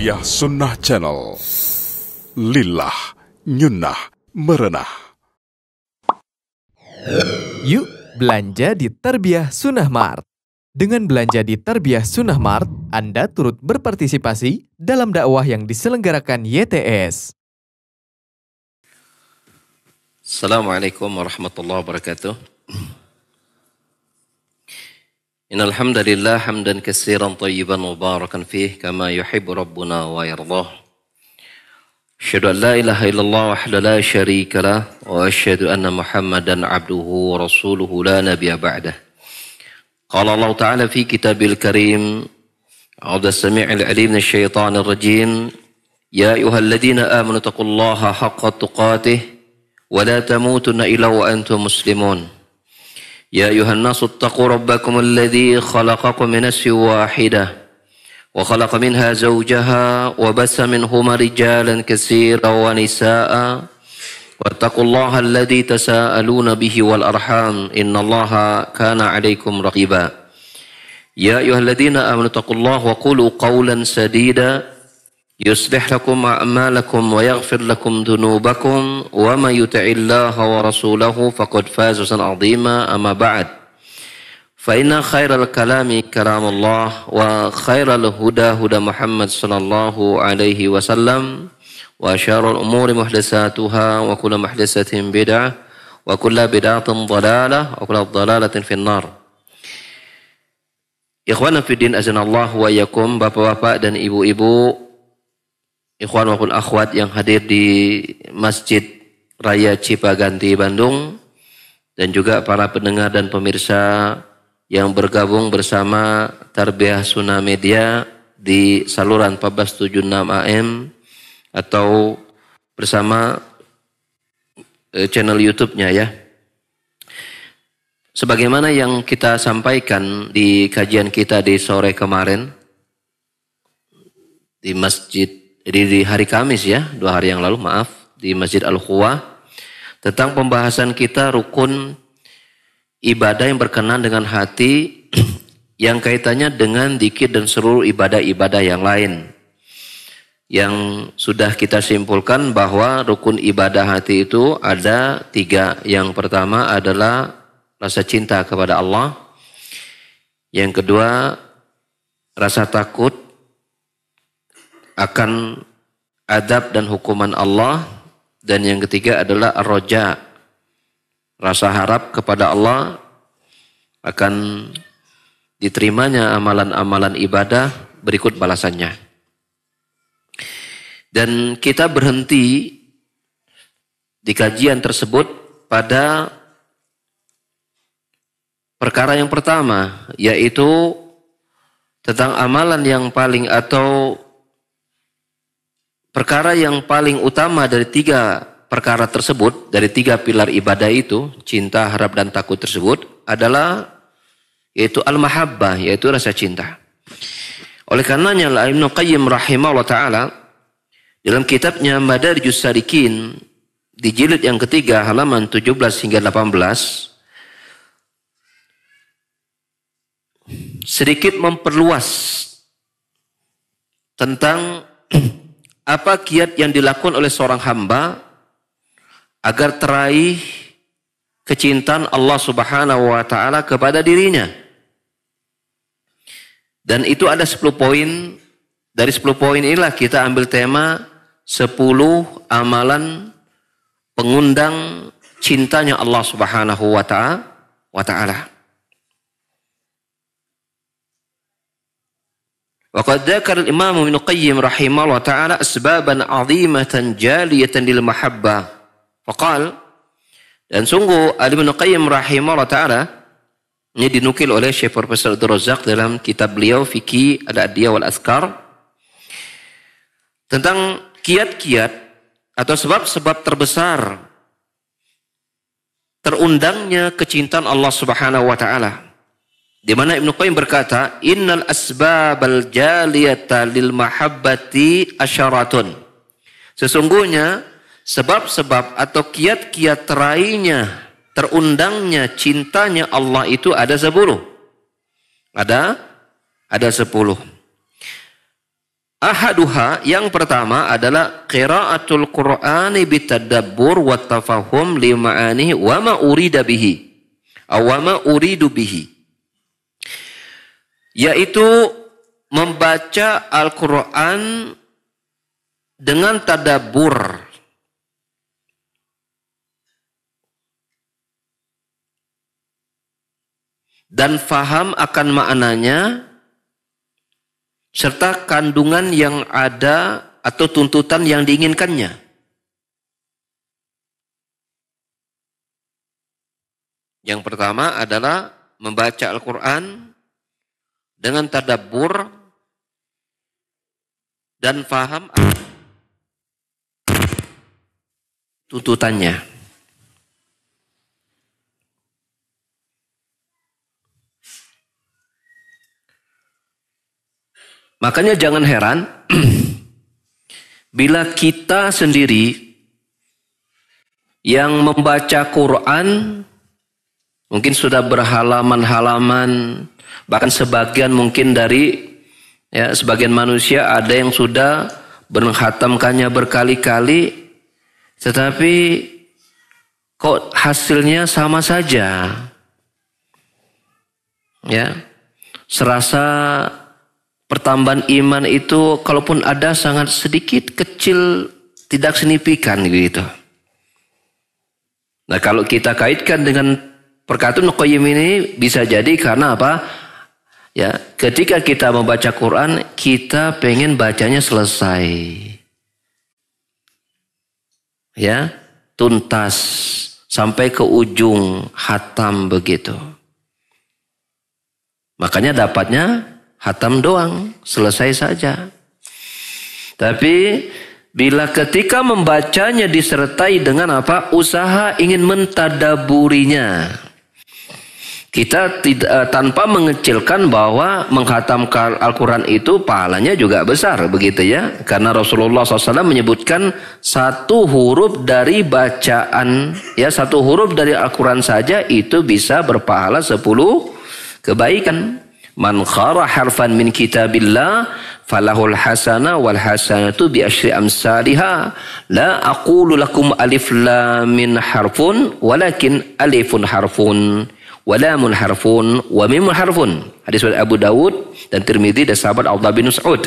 Tarbiyah Sunnah Channel. Lillah, nyunnah, merenah. Yuk belanja di Tarbiyah Sunnah Mart. Dengan belanja di Tarbiyah Sunnah Mart, Anda turut berpartisipasi dalam dakwah yang diselenggarakan YTS. Assalamualaikum warahmatullahi wabarakatuh. إن الحمد لله حمدا كثيرا طيبا مباركا فيه كما يحب ربنا ويرضاه أشهد أن لا إله إلا الله وحده لا شريك له وأشهد أن محمدا عبده ورسوله لا نبي بعده قال الله تعالى في كتاب الكريم عبد السميع العليم من الشيطان الرجيم يا أيها الذين آمنوا اتقوا الله حق تقاته ولا تموتن إلا وأنتم مسلمون يا أيها الناس اتقوا ربكم الذي خلقكم من نفس واحدة وخلق منها زوجها وبس منهما رجالا كثيرا ونساء واتقوا الله الذي تساءلون به والأرحام إن الله كان عليكم رقيبا يا أيها الذين آمنوا اتقوا الله وقولوا قولا سديدا يصلح لكم أعمالكم ويغفر لكم ذنوبكم وما يطع الله ورسوله فقد فاز فوزا عظيما أما بعد فإن خير الكلام كلام الله وخير الهدى هدى محمد صلى الله عليه وسلم وشر الأمور محدثاتها وكل محدثة بدعة وكل بدعة ضلالة وكل ضلالة في النار Ikhwana في الدين wa الله Bapak-bapak dan Ibu-ibu ikhwan maupun akhwat yang hadir di Masjid Raya Cipaganti Bandung dan juga para pendengar dan pemirsa yang bergabung bersama Tarbiyah Sunnah Media di saluran 1476 AM atau bersama eh, channel YouTube-nya ya. Sebagaimana yang kita sampaikan di kajian kita di sore kemarin di Masjid jadi di hari Kamis ya, dua hari yang lalu maaf, di Masjid Al-Khuwa tentang pembahasan kita rukun ibadah yang berkenan dengan hati yang kaitannya dengan dikit dan seluruh ibadah-ibadah yang lain. Yang sudah kita simpulkan bahwa rukun ibadah hati itu ada tiga. Yang pertama adalah rasa cinta kepada Allah. Yang kedua rasa takut akan adab dan hukuman Allah dan yang ketiga adalah roja rasa harap kepada Allah akan diterimanya amalan-amalan ibadah berikut balasannya dan kita berhenti di kajian tersebut pada perkara yang pertama yaitu tentang amalan yang paling atau Perkara yang paling utama dari tiga perkara tersebut, dari tiga pilar ibadah itu, cinta, harap, dan takut tersebut adalah yaitu al-mahabbah, yaitu rasa cinta. Oleh karenanya, Ibn Qayyim rahimahullah ta'ala, dalam kitabnya Madar Yusarikin, di jilid yang ketiga, halaman 17 hingga 18, sedikit memperluas tentang apa kiat yang dilakukan oleh seorang hamba agar teraih kecintaan Allah Subhanahu wa taala kepada dirinya? Dan itu ada 10 poin. Dari 10 poin inilah kita ambil tema 10 amalan pengundang cintanya Allah Subhanahu wa taala وقد ذكر الإمام ابن القيم رحمه الله تعالى أسبابا عظيمة جالية للمحبة وقال dan sungguh Ali bin Qayyim rahimahullah ta'ala ini dinukil oleh Syekh Profesor Abdul Razak dalam kitab beliau Fikih Ad-Adiyah wal askar tentang kiat-kiat atau sebab-sebab terbesar terundangnya kecintaan Allah Subhanahu wa taala. Di mana Ibnu Qayyim berkata, "Innal asbabal jaliyata lil mahabbati asyaratun." Sesungguhnya sebab-sebab atau kiat-kiat terainya, terundangnya cintanya Allah itu ada sepuluh. Ada ada sepuluh. Ahaduha yang pertama adalah qiraatul Qur'ani bitadabbur wa tafahum li ma'anihi wa ma urida bihi. uridu bihi yaitu membaca Al-Quran dengan tadabur. Dan faham akan maknanya serta kandungan yang ada atau tuntutan yang diinginkannya. Yang pertama adalah membaca Al-Quran dengan tadabur dan faham tuntutannya. Makanya jangan heran bila kita sendiri yang membaca Quran mungkin sudah berhalaman-halaman Bahkan sebagian mungkin dari ya sebagian manusia ada yang sudah menghatamkannya berkali-kali tetapi kok hasilnya sama saja. Ya. Serasa pertambahan iman itu kalaupun ada sangat sedikit kecil tidak signifikan gitu. Nah kalau kita kaitkan dengan perkataan Nukoyim ini bisa jadi karena apa? Ya, ketika kita membaca Quran, kita pengen bacanya selesai. Ya, tuntas sampai ke ujung hatam begitu. Makanya dapatnya hatam doang, selesai saja. Tapi bila ketika membacanya disertai dengan apa? Usaha ingin mentadaburinya kita tidak, eh, tanpa mengecilkan bahwa menghatamkan Al-Quran itu pahalanya juga besar begitu ya karena Rasulullah SAW menyebutkan satu huruf dari bacaan ya satu huruf dari Al-Quran saja itu bisa berpahala sepuluh kebaikan man khara harfan min kitabillah falahul hasana wal hasanatu bi asri amsaliha la aqulu lakum alif lam min harfun walakin alifun harfun walamun harfun wa mimun harfun. Hadis dari Abu Dawud dan Tirmidzi dan sahabat Abdullah bin Saud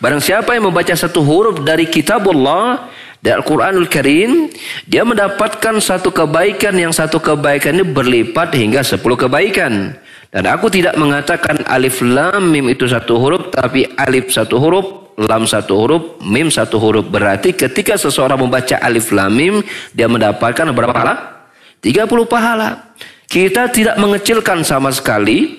Barang siapa yang membaca satu huruf dari kitabullah dari Al-Qur'anul Karim, dia mendapatkan satu kebaikan yang satu kebaikan ini berlipat hingga sepuluh kebaikan. Dan aku tidak mengatakan alif lam mim itu satu huruf, tapi alif satu huruf, lam satu huruf, mim satu huruf. Berarti ketika seseorang membaca alif lam mim, dia mendapatkan berapa pahala? 30 pahala. Kita tidak mengecilkan sama sekali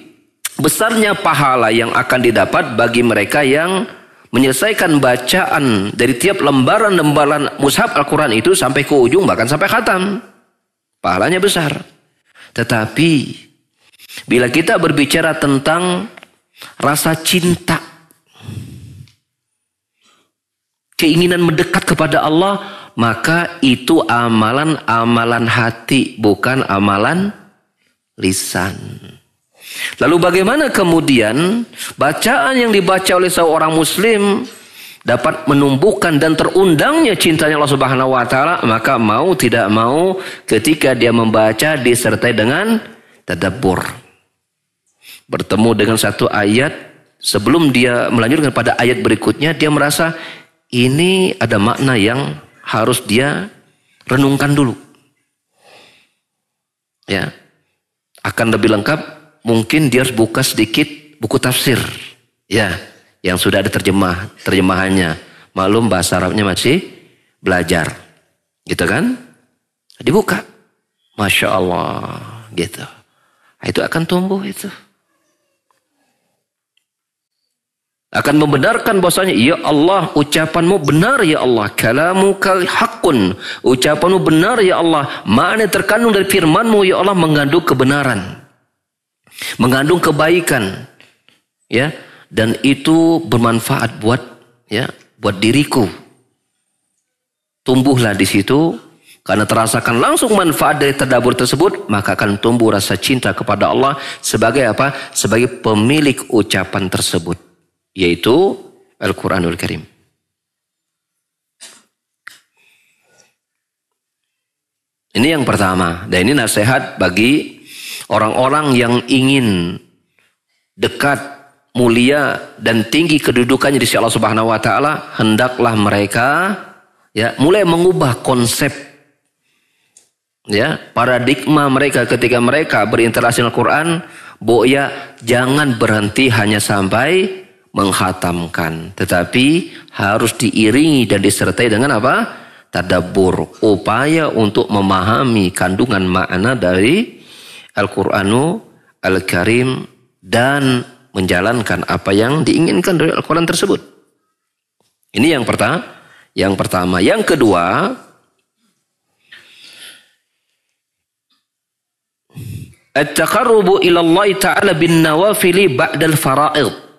besarnya pahala yang akan didapat bagi mereka yang menyelesaikan bacaan dari tiap lembaran-lembaran mushaf Al-Quran itu sampai ke ujung bahkan sampai khatam. Pahalanya besar. Tetapi bila kita berbicara tentang rasa cinta keinginan mendekat kepada Allah maka itu amalan-amalan hati bukan amalan lisan. Lalu bagaimana kemudian bacaan yang dibaca oleh seorang muslim dapat menumbuhkan dan terundangnya cintanya Allah Subhanahu wa taala, maka mau tidak mau ketika dia membaca disertai dengan tadabbur. Bertemu dengan satu ayat sebelum dia melanjutkan pada ayat berikutnya dia merasa ini ada makna yang harus dia renungkan dulu. Ya, akan lebih lengkap mungkin dia harus buka sedikit buku tafsir ya yang sudah ada terjemah terjemahannya malum bahasa Arabnya masih belajar gitu kan dibuka masya Allah gitu nah, itu akan tumbuh itu akan membenarkan bahwasanya ya Allah ucapanmu benar ya Allah kalamu kal hakun ucapanmu benar ya Allah mana terkandung dari firmanmu ya Allah mengandung kebenaran mengandung kebaikan ya dan itu bermanfaat buat ya buat diriku tumbuhlah di situ karena terasakan langsung manfaat dari terdabur tersebut, maka akan tumbuh rasa cinta kepada Allah sebagai apa? Sebagai pemilik ucapan tersebut yaitu Al-Quranul Karim. Ini yang pertama. Dan ini nasihat bagi orang-orang yang ingin dekat, mulia dan tinggi kedudukannya di sisi Allah Subhanahu wa taala, hendaklah mereka ya mulai mengubah konsep ya paradigma mereka ketika mereka berinteraksi dengan Al-Quran, ya jangan berhenti hanya sampai menghatamkan. Tetapi harus diiringi dan disertai dengan apa? Tadabur. Upaya untuk memahami kandungan makna dari Al-Quranu Al-Karim dan menjalankan apa yang diinginkan dari Al-Quran tersebut. Ini yang pertama. Yang pertama. Yang kedua, At-taqarrubu ila Allah Ta'ala bin nawafili ba'dal fara'id.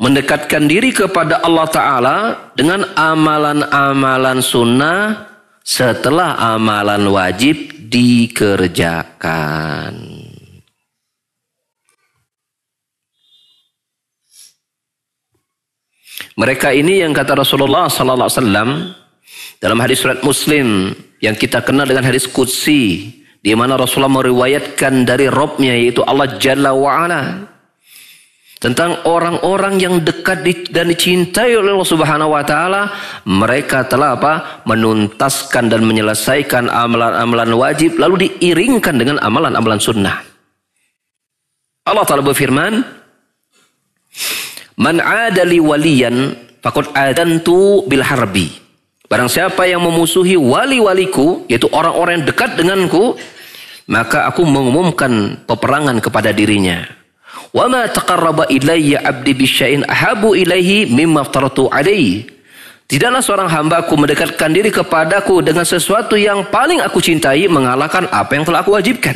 mendekatkan diri kepada Allah Ta'ala dengan amalan-amalan sunnah setelah amalan wajib dikerjakan. Mereka ini yang kata Rasulullah sallallahu alaihi wasallam dalam hadis surat Muslim yang kita kenal dengan hadis qudsi di mana Rasulullah meriwayatkan dari Robnya yaitu Allah Jalla wa ala tentang orang-orang yang dekat dan dicintai oleh Allah Subhanahu wa taala, mereka telah apa? menuntaskan dan menyelesaikan amalan-amalan wajib lalu diiringkan dengan amalan-amalan sunnah. Allah taala berfirman, "Man adali waliyan faqad adantu bil harbi." Barang siapa yang memusuhi wali-waliku, yaitu orang-orang yang dekat denganku, maka aku mengumumkan peperangan kepada dirinya. Wa ma taqarraba ilayya 'abdi bishain ahabu ilaihi mimma aftaratu 'alaihi. Tidaklah seorang hambaku mendekatkan diri kepadaku dengan sesuatu yang paling aku cintai mengalahkan apa yang telah aku wajibkan.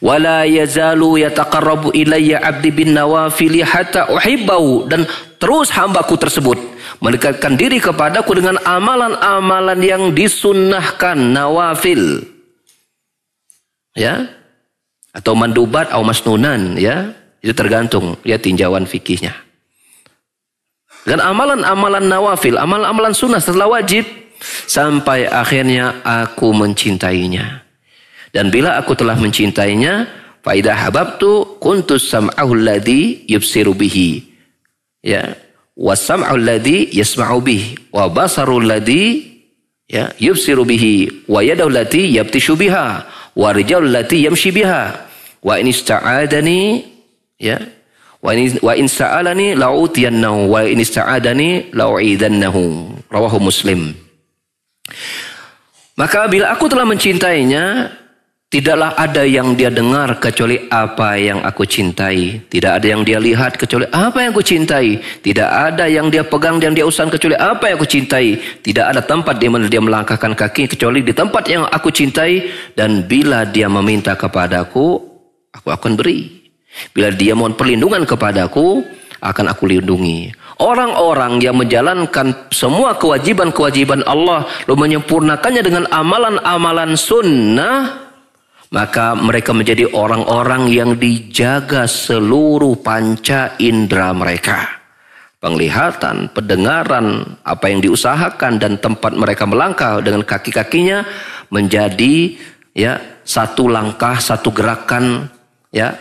Wala yazalu yataqarrabu ilayya 'abdi bin nawafili hatta uhibbahu dan terus hambaku tersebut mendekatkan diri kepadaku dengan amalan-amalan yang disunnahkan nawafil. Ya, atau mandubat atau masnunan ya itu tergantung ya tinjauan fikihnya dan amalan-amalan nawafil amalan-amalan sunnah setelah wajib sampai akhirnya aku mencintainya dan bila aku telah mencintainya faidah habab tu kuntus sam'ahu alladhi yubsiru bihi ya wasam'u alladhi yasma'u bihi wa basaru alladhi ya yubsiru bihi wa yadahu allati yabtishu biha wa rijalu allati biha Wa in ista'adani ya. Wa in wa in sa'alani la'utiyannahu wa in ista'adani la'uidannahu. Rawahu Muslim. Maka bila aku telah mencintainya, Tidaklah ada yang dia dengar kecuali apa yang aku cintai. Tidak ada yang dia lihat kecuali apa yang aku cintai. Tidak ada yang dia pegang dan dia usan kecuali apa yang aku cintai. Tidak ada tempat di mana dia melangkahkan kaki kecuali di tempat yang aku cintai. Dan bila dia meminta kepadaku, aku akan beri. Bila dia mohon perlindungan kepadaku, akan aku lindungi. Orang-orang yang menjalankan semua kewajiban-kewajiban Allah, lalu menyempurnakannya dengan amalan-amalan sunnah, maka mereka menjadi orang-orang yang dijaga seluruh panca indera mereka. Penglihatan, pendengaran, apa yang diusahakan dan tempat mereka melangkah dengan kaki-kakinya menjadi ya satu langkah, satu gerakan ya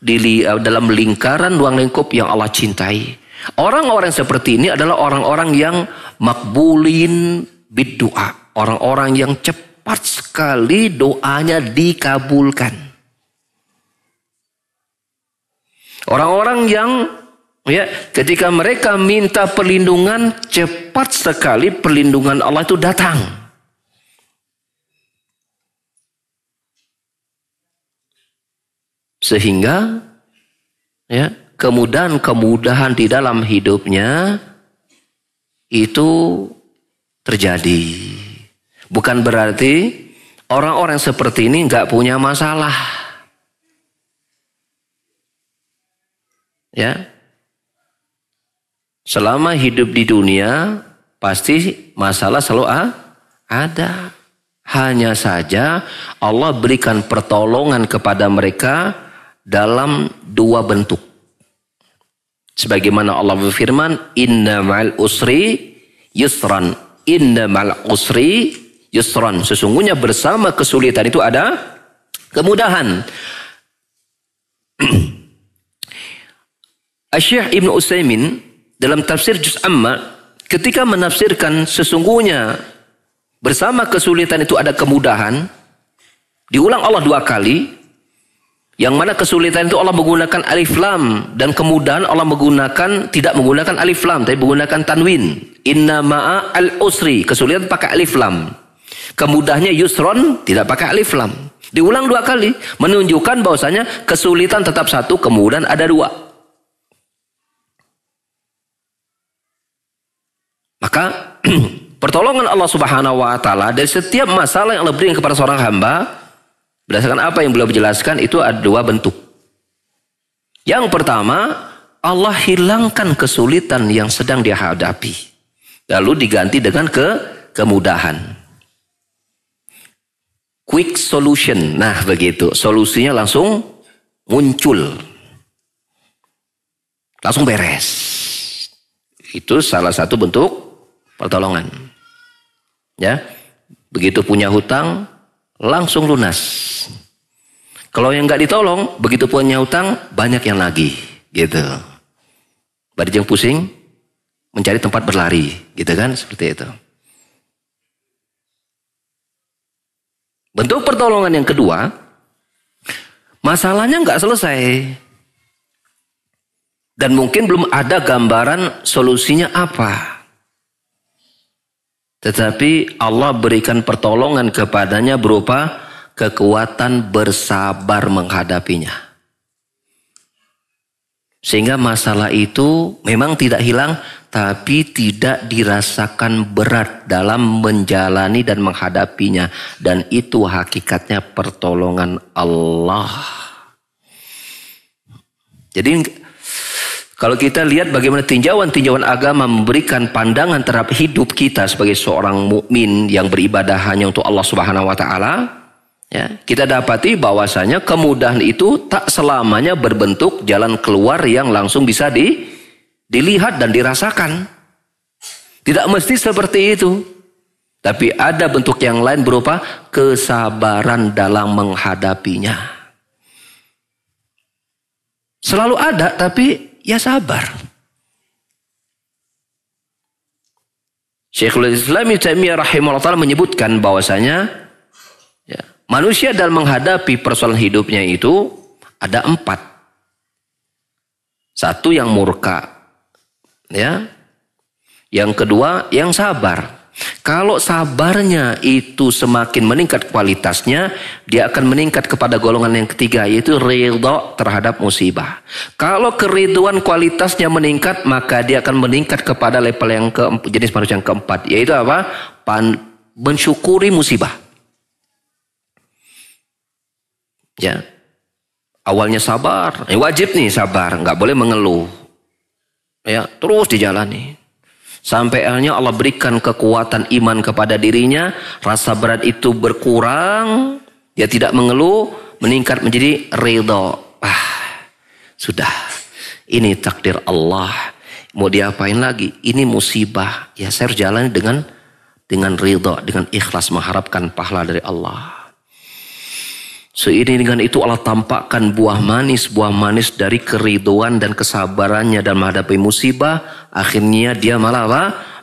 di eh, dalam lingkaran ruang lingkup yang Allah cintai. Orang-orang seperti ini adalah orang-orang yang makbulin bidua, orang-orang yang cepat sekali doanya dikabulkan. Orang-orang yang ya ketika mereka minta perlindungan cepat sekali perlindungan Allah itu datang. Sehingga ya, kemudahan-kemudahan di dalam hidupnya itu terjadi. Bukan berarti orang-orang seperti ini nggak punya masalah. Ya, selama hidup di dunia pasti masalah selalu ada. Hanya saja Allah berikan pertolongan kepada mereka dalam dua bentuk. Sebagaimana Allah berfirman, Inna ma'al usri yusran. Inna ma'al usri yusran. Sesungguhnya bersama kesulitan itu ada kemudahan. Syekh Ibn Usaimin dalam tafsir Juz Amma ketika menafsirkan sesungguhnya bersama kesulitan itu ada kemudahan diulang Allah dua kali yang mana kesulitan itu Allah menggunakan alif lam dan kemudahan Allah menggunakan tidak menggunakan alif lam tapi menggunakan tanwin. Inna ma'a al usri kesulitan pakai alif lam. Kemudahnya yusron tidak pakai alif lam. Diulang dua kali menunjukkan bahwasanya kesulitan tetap satu kemudahan ada dua. Maka pertolongan Allah Subhanahu wa taala dari setiap masalah yang Allah berikan kepada seorang hamba Berdasarkan apa yang beliau jelaskan itu ada dua bentuk. Yang pertama, Allah hilangkan kesulitan yang sedang dihadapi. Lalu diganti dengan ke kemudahan. Quick solution. Nah, begitu. Solusinya langsung muncul. Langsung beres. Itu salah satu bentuk pertolongan. Ya. Begitu punya hutang, langsung lunas. Kalau yang nggak ditolong, begitu punya utang banyak yang lagi, gitu. yang pusing, mencari tempat berlari, gitu kan, seperti itu. Bentuk pertolongan yang kedua, masalahnya nggak selesai. Dan mungkin belum ada gambaran solusinya apa. Tetapi Allah berikan pertolongan kepadanya berupa kekuatan bersabar menghadapinya. Sehingga masalah itu memang tidak hilang, tapi tidak dirasakan berat dalam menjalani dan menghadapinya, dan itu hakikatnya pertolongan Allah. Jadi, kalau kita lihat bagaimana tinjauan-tinjauan agama memberikan pandangan terhadap hidup kita sebagai seorang mukmin yang beribadah hanya untuk Allah Subhanahu wa taala, ya, kita dapati bahwasanya kemudahan itu tak selamanya berbentuk jalan keluar yang langsung bisa di, dilihat dan dirasakan. Tidak mesti seperti itu. Tapi ada bentuk yang lain berupa kesabaran dalam menghadapinya. Selalu ada tapi ya sabar. Syekhul Islam Ibnu rahimahullah taala menyebutkan bahwasanya ya, manusia dalam menghadapi persoalan hidupnya itu ada empat. Satu yang murka, ya. Yang kedua yang sabar. Kalau sabarnya itu semakin meningkat kualitasnya, dia akan meningkat kepada golongan yang ketiga, yaitu ridho terhadap musibah. Kalau keriduan kualitasnya meningkat, maka dia akan meningkat kepada level yang ke, jenis manusia yang keempat, yaitu apa? Pan, mensyukuri musibah. Ya, awalnya sabar, eh, wajib nih sabar, nggak boleh mengeluh. Ya, terus dijalani. Sampai akhirnya Allah berikan kekuatan iman kepada dirinya, rasa berat itu berkurang, dia tidak mengeluh, meningkat menjadi ridho. Ah, sudah. Ini takdir Allah. Mau diapain lagi? Ini musibah. Ya saya harus jalani dengan dengan ridho, dengan ikhlas mengharapkan pahala dari Allah. Seiring dengan itu Allah tampakkan buah manis, buah manis dari keriduan dan kesabarannya dan menghadapi musibah. Akhirnya dia malah apa?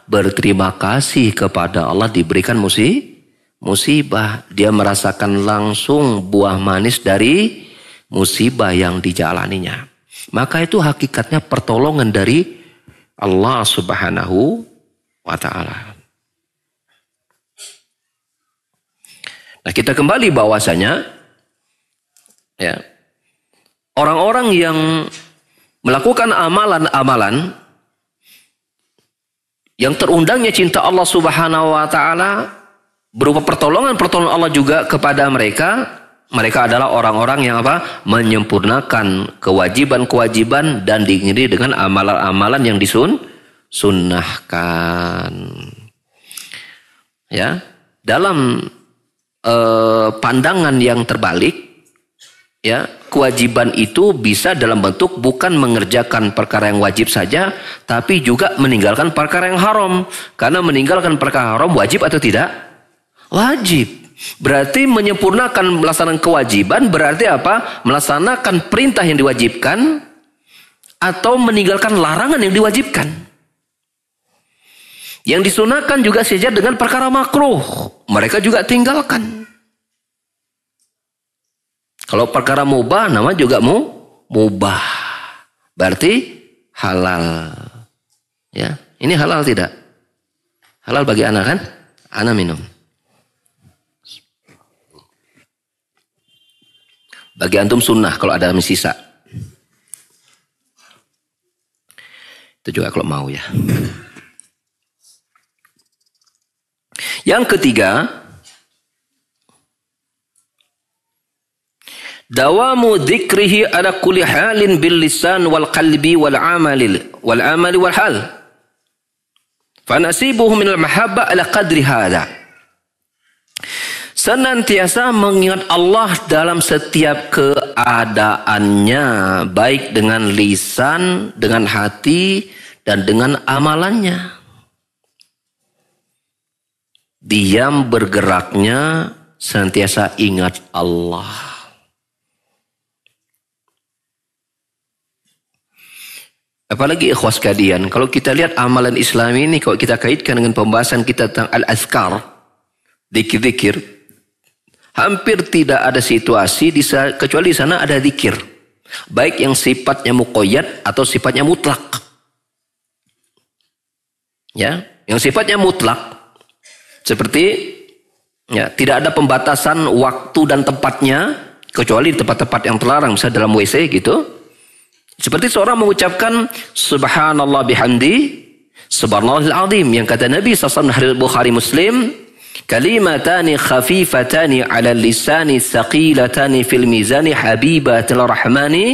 berterima kasih kepada Allah diberikan musibah. Dia merasakan langsung buah manis dari musibah yang dijalaninya. Maka itu hakikatnya pertolongan dari Allah subhanahu wa ta'ala. Nah kita kembali bahwasanya Ya. Orang-orang yang melakukan amalan-amalan yang terundangnya cinta Allah Subhanahu wa taala berupa pertolongan-pertolongan Allah juga kepada mereka, mereka adalah orang-orang yang apa? menyempurnakan kewajiban-kewajiban dan diiringi dengan amalan-amalan yang disun sunnahkan. Ya, dalam eh, pandangan yang terbalik ya kewajiban itu bisa dalam bentuk bukan mengerjakan perkara yang wajib saja tapi juga meninggalkan perkara yang haram karena meninggalkan perkara haram wajib atau tidak wajib berarti menyempurnakan melaksanakan kewajiban berarti apa melaksanakan perintah yang diwajibkan atau meninggalkan larangan yang diwajibkan yang disunahkan juga sejajar dengan perkara makruh mereka juga tinggalkan kalau perkara mubah nama juga mu mubah. Berarti halal. Ya, ini halal tidak? Halal bagi anak kan? Anak minum. Bagi antum sunnah kalau ada sisa. Itu juga kalau mau ya. Yang ketiga, dawamu dzikrihi ala kulli halin bil lisan wal qalbi wal amali wal amali wal hal fa nasibuhu min al mahabba ala qadri hadha senantiasa mengingat Allah dalam setiap keadaannya baik dengan lisan dengan hati dan dengan amalannya diam bergeraknya senantiasa ingat Allah Apalagi ikhwas kalian, kalau kita lihat amalan Islam ini, kalau kita kaitkan dengan pembahasan kita tentang al-azkar, dikir-dikir, hampir tidak ada situasi, di kecuali di sana ada dikir. Baik yang sifatnya mukoyat atau sifatnya mutlak. Ya, yang sifatnya mutlak. Seperti ya, tidak ada pembatasan waktu dan tempatnya, kecuali tempat-tempat yang terlarang, misalnya dalam WC gitu seperti seorang mengucapkan subhanallah bihamdi subhanallahil azim yang kata Nabi SAW hadis Bukhari Muslim kalimatani khafifatani ala lisan thaqilatani fil mizani habibatil rahmani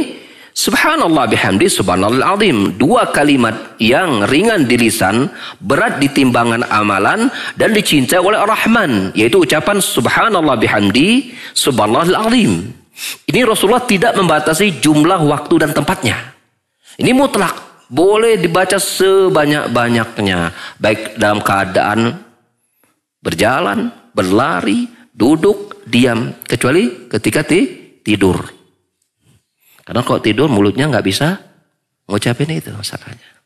Subhanallah bihamdi subhanallahil azim. Dua kalimat yang ringan di lisan, berat di timbangan amalan dan dicintai oleh Ar-Rahman, yaitu ucapan subhanallah bihamdi subhanallahil azim. Ini Rasulullah tidak membatasi jumlah waktu dan tempatnya. Ini mutlak. Boleh dibaca sebanyak-banyaknya. Baik dalam keadaan berjalan, berlari, duduk, diam. Kecuali ketika tidur. Karena kalau tidur mulutnya nggak bisa ngucapin itu masalahnya.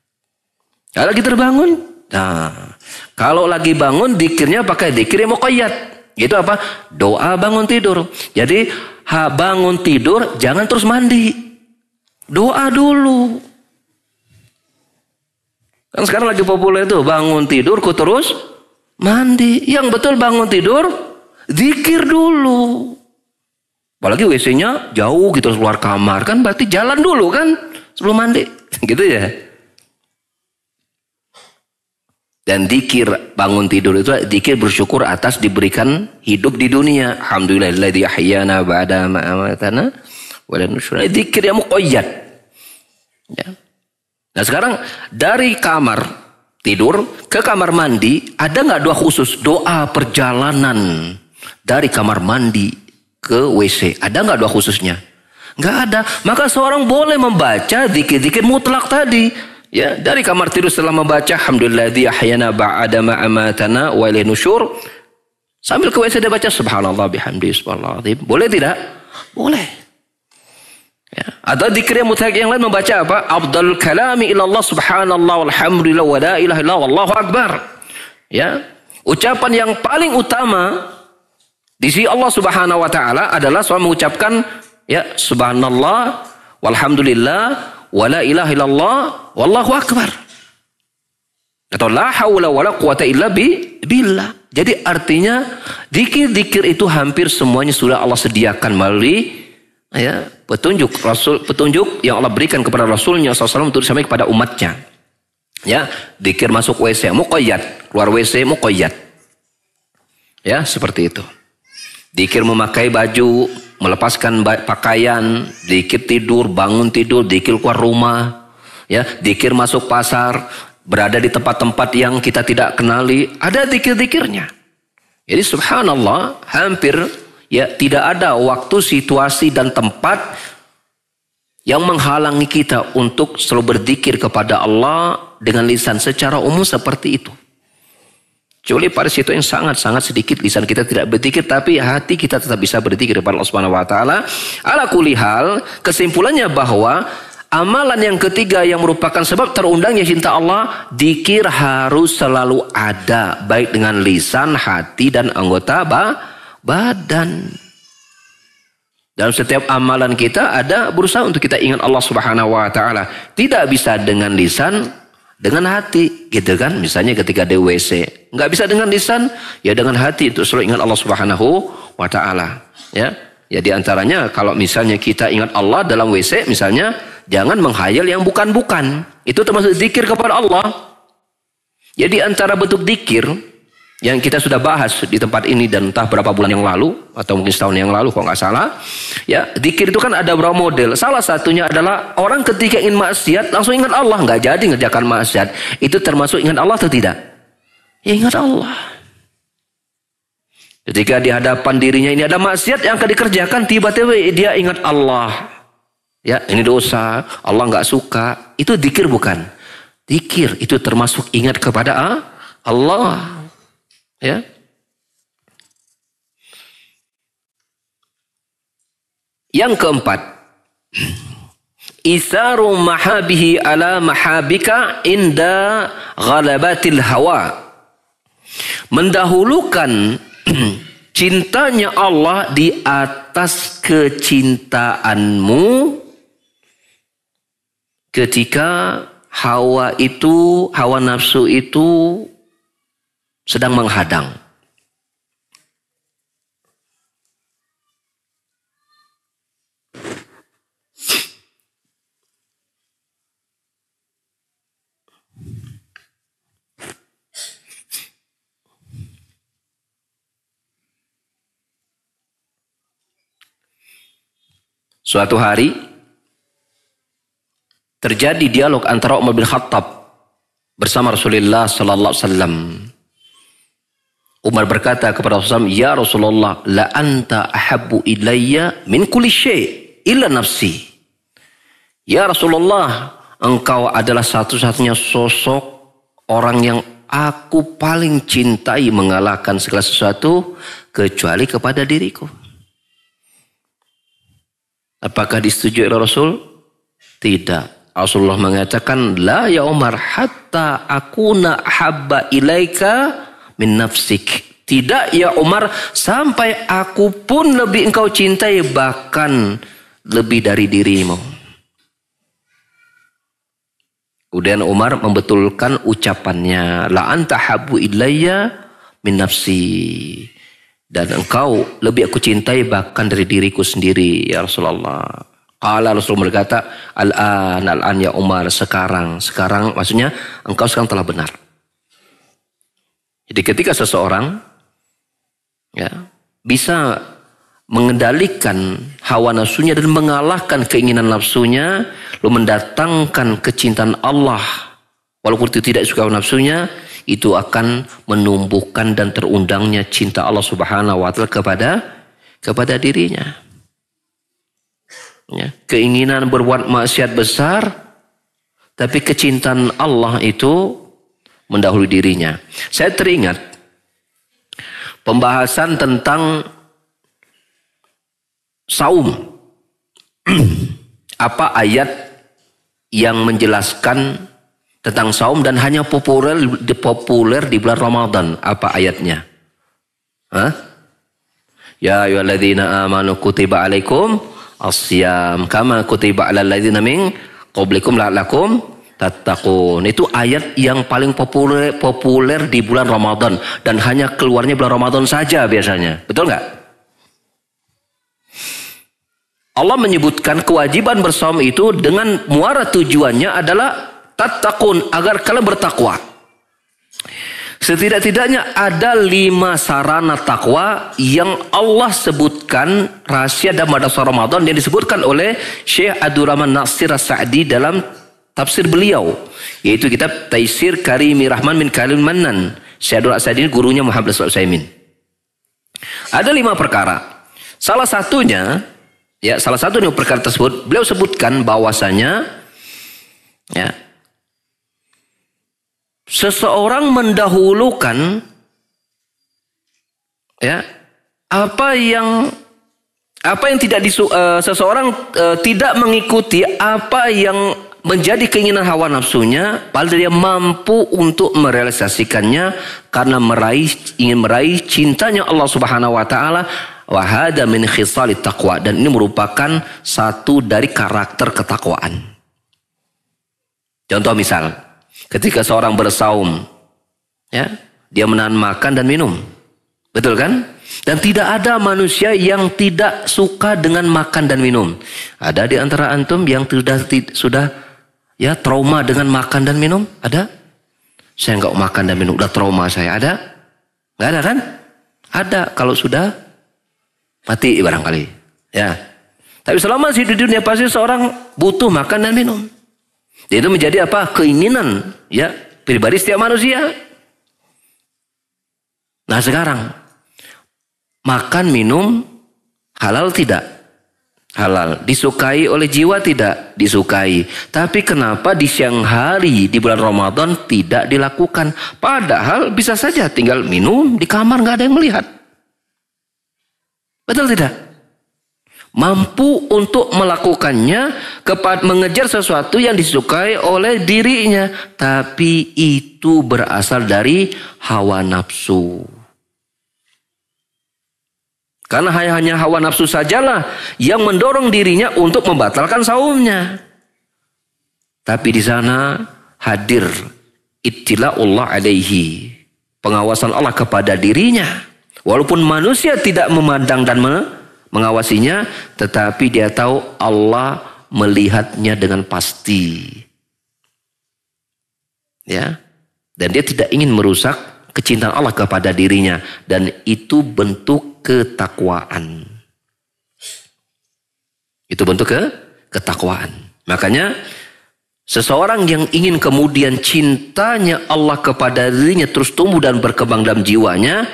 Kalau lagi terbangun, nah kalau lagi bangun dikirnya pakai dikir mau koyat, Itu apa? Doa bangun tidur. Jadi ha, bangun tidur jangan terus mandi. Doa dulu. Kan sekarang lagi populer itu bangun tidur ku terus mandi. Yang betul bangun tidur zikir dulu. Apalagi WC-nya jauh gitu keluar kamar kan berarti jalan dulu kan sebelum mandi. Gitu ya. Dan dikir bangun tidur itu dikir bersyukur atas diberikan hidup di dunia. Alhamdulillah di ahyana ba'da ma'amatana wa Dikir yang muqayyad. Ya. Nah sekarang dari kamar tidur ke kamar mandi ada nggak doa khusus doa perjalanan dari kamar mandi ke WC ada nggak doa khususnya nggak ada maka seorang boleh membaca dikir zikir mutlak tadi Ya, dari kamar tidur setelah membaca di ahyana ba'ada ma amatana wa ilai nusyur. Sambil ke WC dia baca subhanallah bihamdi subhanallah azim. Boleh tidak? Boleh. Ya. Atau dikir yang mutahak yang lain membaca apa? Abdul kalami ilallah subhanallah walhamdulillah wa la ilaha illallah wallahu akbar. Ya. Ucapan yang paling utama di sisi Allah Subhanahu wa taala adalah soal mengucapkan ya subhanallah walhamdulillah wa la ilaha illallah wallahu akbar. Atau la haula wa la quwata illa bi, billah. Jadi artinya zikir-zikir itu hampir semuanya sudah Allah sediakan melalui ya, petunjuk Rasul petunjuk yang Allah berikan kepada Rasulnya SAW untuk sampai kepada umatnya. Ya, dikir masuk WC muqayyad, keluar WC muqayyad. Ya, seperti itu. Dikir memakai baju, melepaskan pakaian, dikir tidur, bangun tidur, dikir keluar rumah, ya, dikir masuk pasar, berada di tempat-tempat yang kita tidak kenali, ada dikir-dikirnya. Jadi subhanallah, hampir ya tidak ada waktu, situasi dan tempat yang menghalangi kita untuk selalu berzikir kepada Allah dengan lisan secara umum seperti itu. Kecuali pada situ yang sangat-sangat sedikit lisan kita tidak berpikir tapi hati kita tetap bisa berpikir kepada Allah Subhanahu wa taala. Ala kulli hal, kesimpulannya bahwa amalan yang ketiga yang merupakan sebab terundangnya cinta Allah, dikir harus selalu ada baik dengan lisan, hati dan anggota badan. Dalam setiap amalan kita ada berusaha untuk kita ingat Allah Subhanahu wa taala. Tidak bisa dengan lisan, dengan hati gitu kan misalnya ketika di WC nggak bisa dengan lisan ya dengan hati itu selalu ingat Allah Subhanahu wa taala ya ya di antaranya kalau misalnya kita ingat Allah dalam WC misalnya jangan menghayal yang bukan-bukan itu termasuk zikir kepada Allah jadi ya, antara bentuk zikir yang kita sudah bahas di tempat ini dan entah berapa bulan yang lalu atau mungkin setahun yang lalu kalau nggak salah ya dikir itu kan ada beberapa model salah satunya adalah orang ketika ingin maksiat langsung ingat Allah nggak jadi ngerjakan maksiat itu termasuk ingat Allah atau tidak ya ingat Allah ketika di hadapan dirinya ini ada maksiat yang akan dikerjakan tiba-tiba dia ingat Allah ya ini dosa Allah nggak suka itu dikir bukan dikir itu termasuk ingat kepada ah, Allah Ya. Yang keempat, isaru mahabihi ala mahabika inda ghalabatil hawa. Mendahulukan cintanya Allah di atas kecintaanmu ketika hawa itu, hawa nafsu itu sedang menghadang. Suatu hari terjadi dialog antara Umar bin Khattab bersama Rasulullah sallallahu alaihi wasallam Umar berkata kepada Rasulullah, "Ya Rasulullah, la anta ahabu ilayya min kulli syai' illa nafsi." Ya Rasulullah, engkau adalah satu-satunya sosok orang yang aku paling cintai mengalahkan segala sesuatu kecuali kepada diriku. Apakah disetujui oleh Rasul? Tidak. Rasulullah mengatakan, La ya Umar, hatta aku nak haba ilaika min nafsik. Tidak ya Umar, sampai aku pun lebih engkau cintai bahkan lebih dari dirimu. Kemudian Umar membetulkan ucapannya, la anta habu ilayya min nafsi. Dan engkau lebih aku cintai bahkan dari diriku sendiri ya Rasulullah. Kalau Rasulullah berkata, al-an al-an ya Umar, sekarang, sekarang maksudnya engkau sekarang telah benar. Jadi ketika seseorang ya, bisa mengendalikan hawa nafsunya dan mengalahkan keinginan nafsunya, lalu mendatangkan kecintaan Allah, walaupun itu tidak suka nafsunya, itu akan menumbuhkan dan terundangnya cinta Allah Subhanahu wa taala kepada kepada dirinya. Ya, keinginan berbuat maksiat besar tapi kecintaan Allah itu mendahului dirinya. Saya teringat pembahasan tentang saum. Apa ayat yang menjelaskan tentang saum dan hanya populer populer di bulan Ramadan. Apa ayatnya? Hah? Ya ayyuhalladzina amanu kutiba alaikum asyam kama kutiba alal ladzina min qablikum la'alakum tattaqun. Itu ayat yang paling populer populer di bulan Ramadan dan hanya keluarnya bulan Ramadan saja biasanya. Betul nggak? Allah menyebutkan kewajiban bersaum itu dengan muara tujuannya adalah tattaqun agar kalian bertakwa. Setidak-tidaknya ada lima sarana takwa yang Allah sebutkan rahasia dan madrasah Ramadan yang disebutkan oleh Syekh Abdurrahman Nasir Sa'di dalam tafsir beliau yaitu kitab Taisir Karimi Rahman bin Kalim Mannan Syekhul Asad ini gurunya Muhammad S.A.W. ada lima perkara salah satunya ya salah satu dari perkara tersebut beliau sebutkan bahwasanya ya seseorang mendahulukan ya apa yang apa yang tidak disu, uh, seseorang uh, tidak mengikuti apa yang menjadi keinginan hawa nafsunya, padahal dia mampu untuk merealisasikannya karena meraih ingin meraih cintanya Allah Subhanahu wa taala. Wahada min khisalit taqwa dan ini merupakan satu dari karakter ketakwaan. Contoh misal, ketika seorang bersaum, ya, dia menahan makan dan minum. Betul kan? Dan tidak ada manusia yang tidak suka dengan makan dan minum. Ada di antara antum yang sudah sudah Ya trauma dengan makan dan minum ada? Saya nggak makan dan minum udah trauma saya ada? Nggak ada kan? Ada kalau sudah mati barangkali. Ya. Tapi selama sih di dunia pasti seorang butuh makan dan minum. Jadi itu menjadi apa? Keinginan ya pribadi setiap manusia. Nah sekarang makan minum halal tidak? halal. Disukai oleh jiwa tidak disukai. Tapi kenapa di siang hari di bulan Ramadan tidak dilakukan? Padahal bisa saja tinggal minum di kamar nggak ada yang melihat. Betul tidak? Mampu untuk melakukannya kepada mengejar sesuatu yang disukai oleh dirinya, tapi itu berasal dari hawa nafsu. Karena hanya hawa nafsu sajalah yang mendorong dirinya untuk membatalkan saumnya. Tapi di sana hadir ittila Allah alaihi. Pengawasan Allah kepada dirinya. Walaupun manusia tidak memandang dan mengawasinya. Tetapi dia tahu Allah melihatnya dengan pasti. Ya. Dan dia tidak ingin merusak kecintaan Allah kepada dirinya. Dan itu bentuk ketakwaan. Itu bentuk ke ketakwaan. Makanya seseorang yang ingin kemudian cintanya Allah kepada dirinya terus tumbuh dan berkembang dalam jiwanya,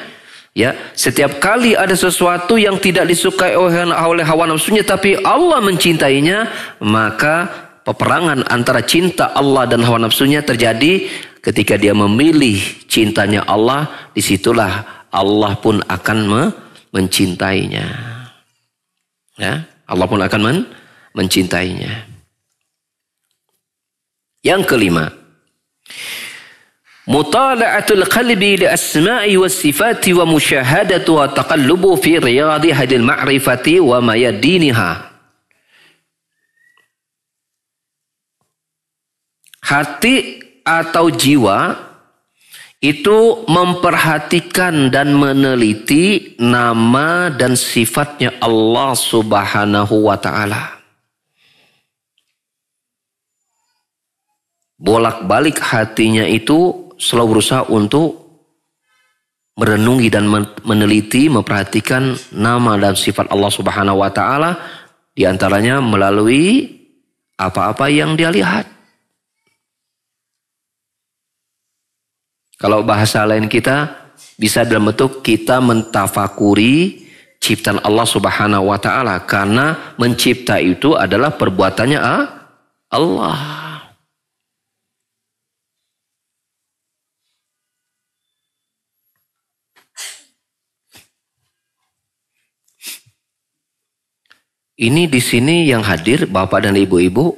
ya, setiap kali ada sesuatu yang tidak disukai oleh hawa nafsunya tapi Allah mencintainya, maka peperangan antara cinta Allah dan hawa nafsunya terjadi ketika dia memilih cintanya Allah, disitulah Allah pun akan mencintainya. Ya, Allah pun akan men mencintainya. Yang kelima, mutala'atul qalbi li asma'i was sifati wa musyahadatu wa taqallubu fi riyadi hadil ma'rifati wa mayadiniha. Hati atau jiwa itu memperhatikan dan meneliti nama dan sifatnya Allah Subhanahu wa taala. Bolak-balik hatinya itu selalu berusaha untuk merenungi dan meneliti, memperhatikan nama dan sifat Allah Subhanahu wa taala di antaranya melalui apa-apa yang dia lihat Kalau bahasa lain kita bisa dalam bentuk kita mentafakuri ciptaan Allah Subhanahu wa taala karena mencipta itu adalah perbuatannya ah, Allah. Ini di sini yang hadir Bapak dan Ibu-ibu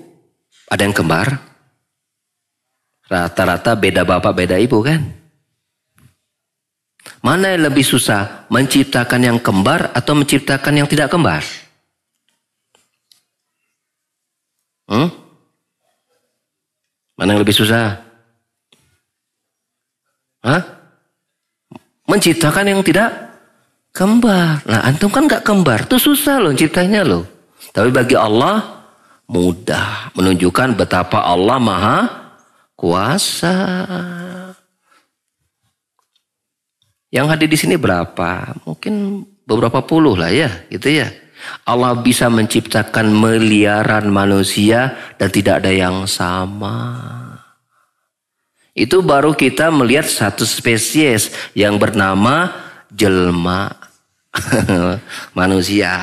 ada yang kembar? Rata-rata beda bapak, beda ibu kan? Mana yang lebih susah? Menciptakan yang kembar atau menciptakan yang tidak kembar? Hmm? Mana yang lebih susah? Hah? Menciptakan yang tidak kembar. Nah, antum kan nggak kembar, tuh susah loh ciptanya loh. Tapi bagi Allah mudah menunjukkan betapa Allah maha kuasa. Yang hadir di sini berapa? Mungkin beberapa puluh lah ya, gitu ya. Allah bisa menciptakan miliaran manusia dan tidak ada yang sama. Itu baru kita melihat satu spesies yang bernama jelma manusia.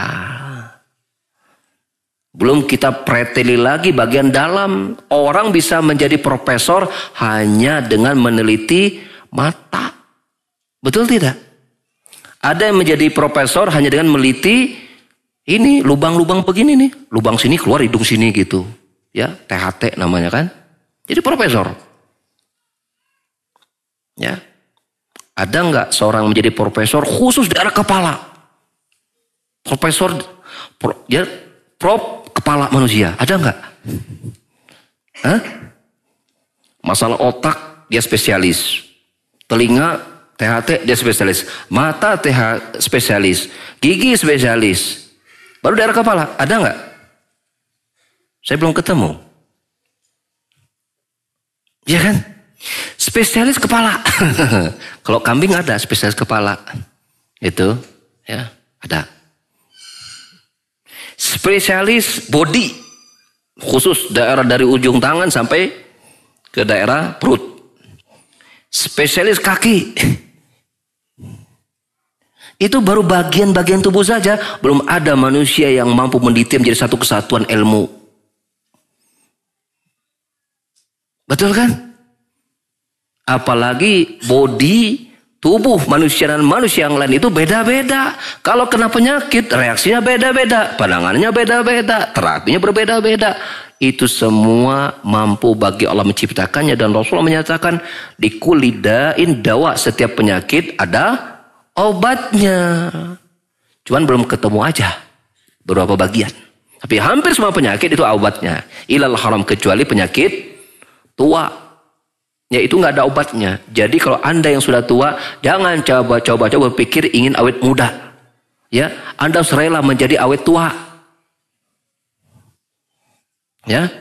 Belum kita preteli lagi bagian dalam. Orang bisa menjadi profesor hanya dengan meneliti mata. Betul tidak? Ada yang menjadi profesor hanya dengan meliti ini lubang-lubang begini nih. Lubang sini keluar hidung sini gitu. Ya, THT namanya kan. Jadi profesor. Ya. Ada nggak seorang menjadi profesor khusus di arah kepala? Profesor, pro, ya, prof kepala manusia. Ada nggak? Hah? Masalah otak dia spesialis. Telinga THT dia spesialis. Mata TH spesialis. Gigi spesialis. Baru daerah kepala. Ada nggak? Saya belum ketemu. Ya kan? Spesialis kepala. Kalau kambing ada spesialis kepala. Itu ya, ada spesialis body khusus daerah dari ujung tangan sampai ke daerah perut spesialis kaki itu baru bagian-bagian tubuh saja belum ada manusia yang mampu menditim jadi satu kesatuan ilmu betul kan apalagi body tubuh manusia dan manusia yang lain itu beda-beda. Kalau kena penyakit, reaksinya beda-beda, pandangannya beda-beda, terapinya berbeda-beda. Itu semua mampu bagi Allah menciptakannya dan Rasulullah menyatakan di kulidain dawa setiap penyakit ada obatnya. Cuman belum ketemu aja beberapa bagian. Tapi hampir semua penyakit itu obatnya. Ilal haram kecuali penyakit tua Ya itu nggak ada obatnya. Jadi kalau anda yang sudah tua, jangan coba-coba coba berpikir ingin awet muda. Ya, anda harus rela menjadi awet tua. Ya,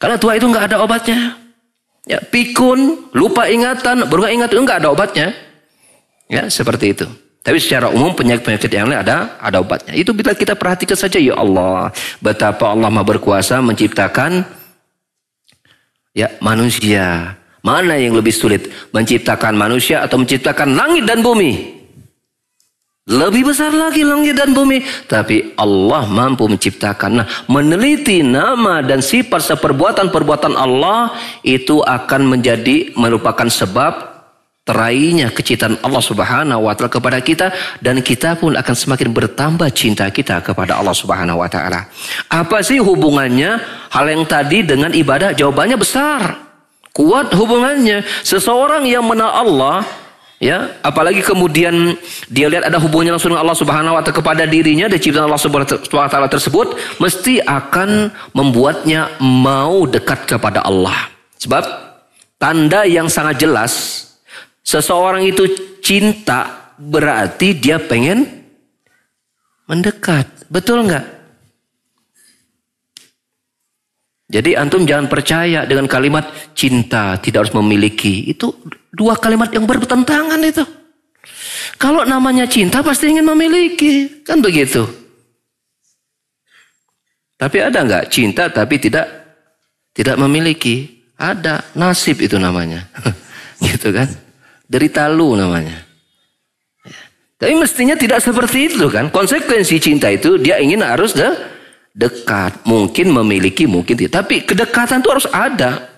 karena tua itu nggak ada obatnya. Ya, pikun, lupa ingatan, baru ingat itu nggak ada obatnya. Ya, seperti itu. Tapi secara umum penyakit-penyakit yang lain ada ada obatnya. Itu bila kita perhatikan saja ya Allah, betapa Allah Maha berkuasa menciptakan ya manusia Mana yang lebih sulit? Menciptakan manusia atau menciptakan langit dan bumi? Lebih besar lagi langit dan bumi. Tapi Allah mampu menciptakan. Nah, meneliti nama dan sifat seperbuatan-perbuatan Allah itu akan menjadi merupakan sebab terainya kecintaan Allah Subhanahu wa taala kepada kita dan kita pun akan semakin bertambah cinta kita kepada Allah Subhanahu wa taala. Apa sih hubungannya hal yang tadi dengan ibadah? Jawabannya besar. Kuat hubungannya. Seseorang yang mengenal Allah, ya, apalagi kemudian dia lihat ada hubungannya langsung dengan Allah Subhanahu wa taala kepada dirinya dari ciptaan Allah Subhanahu wa taala tersebut, mesti akan membuatnya mau dekat kepada Allah. Sebab tanda yang sangat jelas seseorang itu cinta berarti dia pengen mendekat. Betul nggak? Jadi antum jangan percaya dengan kalimat cinta tidak harus memiliki. Itu dua kalimat yang bertentangan itu. Kalau namanya cinta pasti ingin memiliki, kan begitu. Tapi ada nggak cinta tapi tidak tidak memiliki? Ada nasib itu namanya, gitu kan? Derita lu namanya. Ya. Tapi mestinya tidak seperti itu kan? Konsekuensi cinta itu dia ingin harus deh dekat. Mungkin memiliki, mungkin tidak. Tapi kedekatan itu harus ada.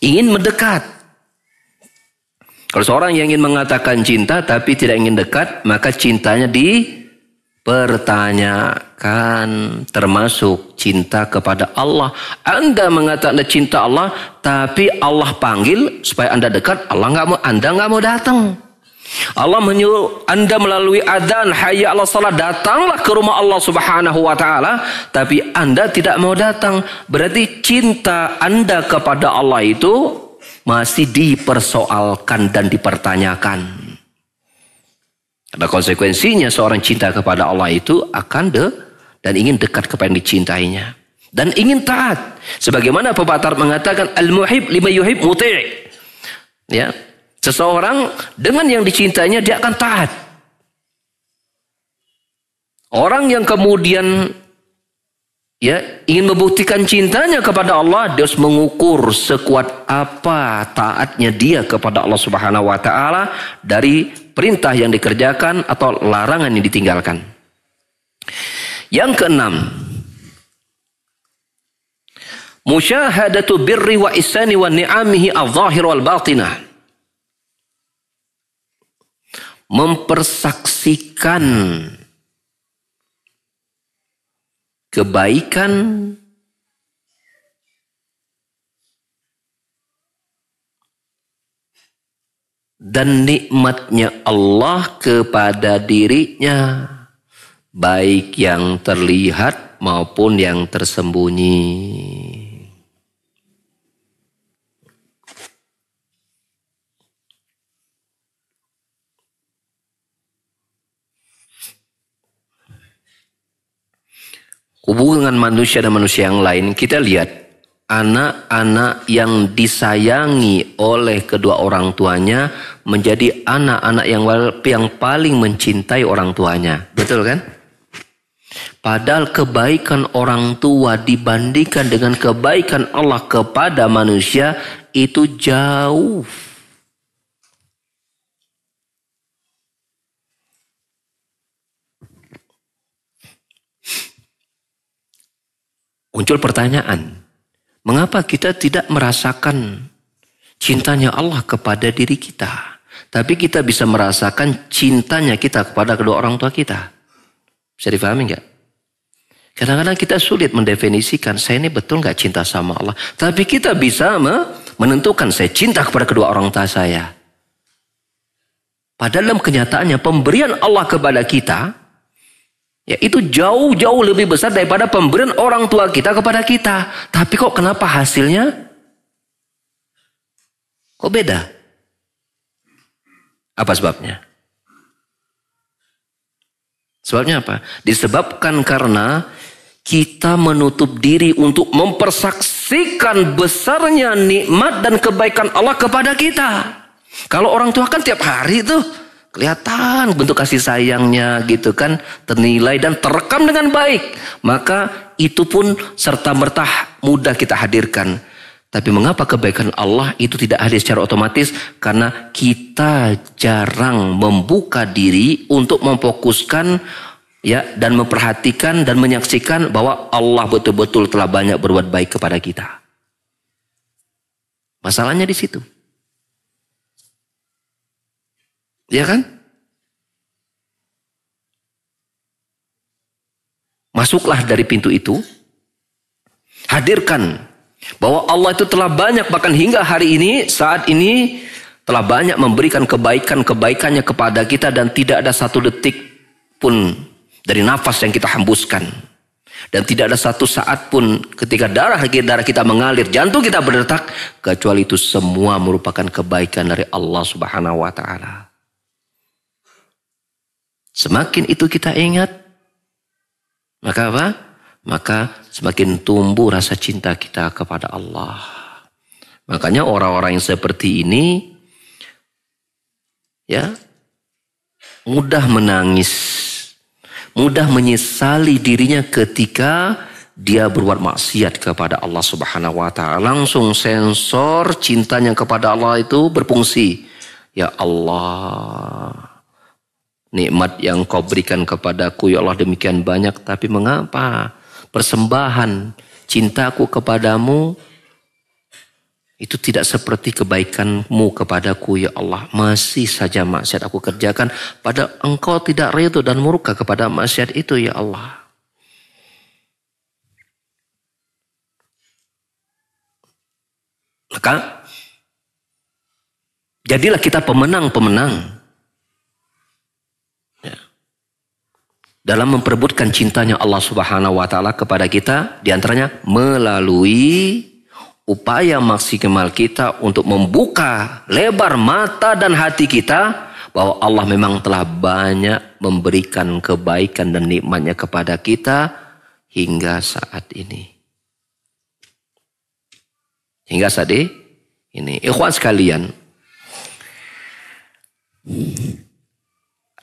Ingin mendekat. Kalau seorang yang ingin mengatakan cinta tapi tidak ingin dekat, maka cintanya dipertanyakan. Termasuk cinta kepada Allah. Anda mengatakan cinta Allah, tapi Allah panggil supaya anda dekat, Allah nggak mau, anda nggak mau datang. Allah menyuruh Anda melalui adzan hayya ala salat datanglah ke rumah Allah Subhanahu wa taala tapi Anda tidak mau datang berarti cinta Anda kepada Allah itu masih dipersoalkan dan dipertanyakan. Ada konsekuensinya seorang cinta kepada Allah itu akan de dan ingin dekat kepada yang dicintainya dan ingin taat sebagaimana pepatah mengatakan al muhib lima yuhib muti' ya Seseorang dengan yang dicintainya dia akan taat. Orang yang kemudian ya ingin membuktikan cintanya kepada Allah, dia harus mengukur sekuat apa taatnya dia kepada Allah Subhanahu wa taala dari perintah yang dikerjakan atau larangan yang ditinggalkan. Yang keenam, musyahadatu birri wa isani wa ni'amihi al-zahir wal batinah mempersaksikan kebaikan dan nikmatnya Allah kepada dirinya baik yang terlihat maupun yang tersembunyi. hubungan manusia dan manusia yang lain, kita lihat anak-anak yang disayangi oleh kedua orang tuanya menjadi anak-anak yang yang paling mencintai orang tuanya. Betul kan? Padahal kebaikan orang tua dibandingkan dengan kebaikan Allah kepada manusia itu jauh Muncul pertanyaan, mengapa kita tidak merasakan cintanya Allah kepada diri kita? Tapi kita bisa merasakan cintanya kita kepada kedua orang tua kita. Bisa difahami nggak? Kadang-kadang kita sulit mendefinisikan saya ini betul nggak cinta sama Allah. Tapi kita bisa menentukan saya cinta kepada kedua orang tua saya. Padahal dalam kenyataannya pemberian Allah kepada kita Ya, itu jauh-jauh lebih besar daripada pemberian orang tua kita kepada kita. Tapi kok kenapa hasilnya? Kok beda? Apa sebabnya? Sebabnya apa? Disebabkan karena kita menutup diri untuk mempersaksikan besarnya nikmat dan kebaikan Allah kepada kita. Kalau orang tua kan tiap hari tuh Kelihatan bentuk kasih sayangnya gitu kan ternilai dan terekam dengan baik. Maka itu pun serta merta mudah kita hadirkan. Tapi mengapa kebaikan Allah itu tidak hadir secara otomatis? Karena kita jarang membuka diri untuk memfokuskan ya dan memperhatikan dan menyaksikan bahwa Allah betul-betul telah banyak berbuat baik kepada kita. Masalahnya di situ. Ya kan? Masuklah dari pintu itu. Hadirkan bahwa Allah itu telah banyak bahkan hingga hari ini saat ini telah banyak memberikan kebaikan-kebaikannya kepada kita dan tidak ada satu detik pun dari nafas yang kita hembuskan. Dan tidak ada satu saat pun ketika darah darah kita mengalir, jantung kita berdetak, kecuali itu semua merupakan kebaikan dari Allah Subhanahu wa taala. Semakin itu kita ingat, maka apa? Maka semakin tumbuh rasa cinta kita kepada Allah. Makanya orang-orang yang seperti ini ya mudah menangis, mudah menyesali dirinya ketika dia berbuat maksiat kepada Allah Subhanahu wa taala. Langsung sensor cintanya kepada Allah itu berfungsi. Ya Allah, nikmat yang kau berikan kepadaku ya Allah demikian banyak tapi mengapa persembahan cintaku kepadamu itu tidak seperti kebaikanmu kepadaku ya Allah. Masih saja maksiat aku kerjakan. Pada engkau tidak redo dan murka kepada maksiat itu ya Allah. Maka jadilah kita pemenang-pemenang dalam memperebutkan cintanya Allah Subhanahu wa taala kepada kita diantaranya melalui upaya maksimal kita untuk membuka lebar mata dan hati kita bahwa Allah memang telah banyak memberikan kebaikan dan nikmatnya kepada kita hingga saat ini. Hingga saat ini, ikhwan sekalian,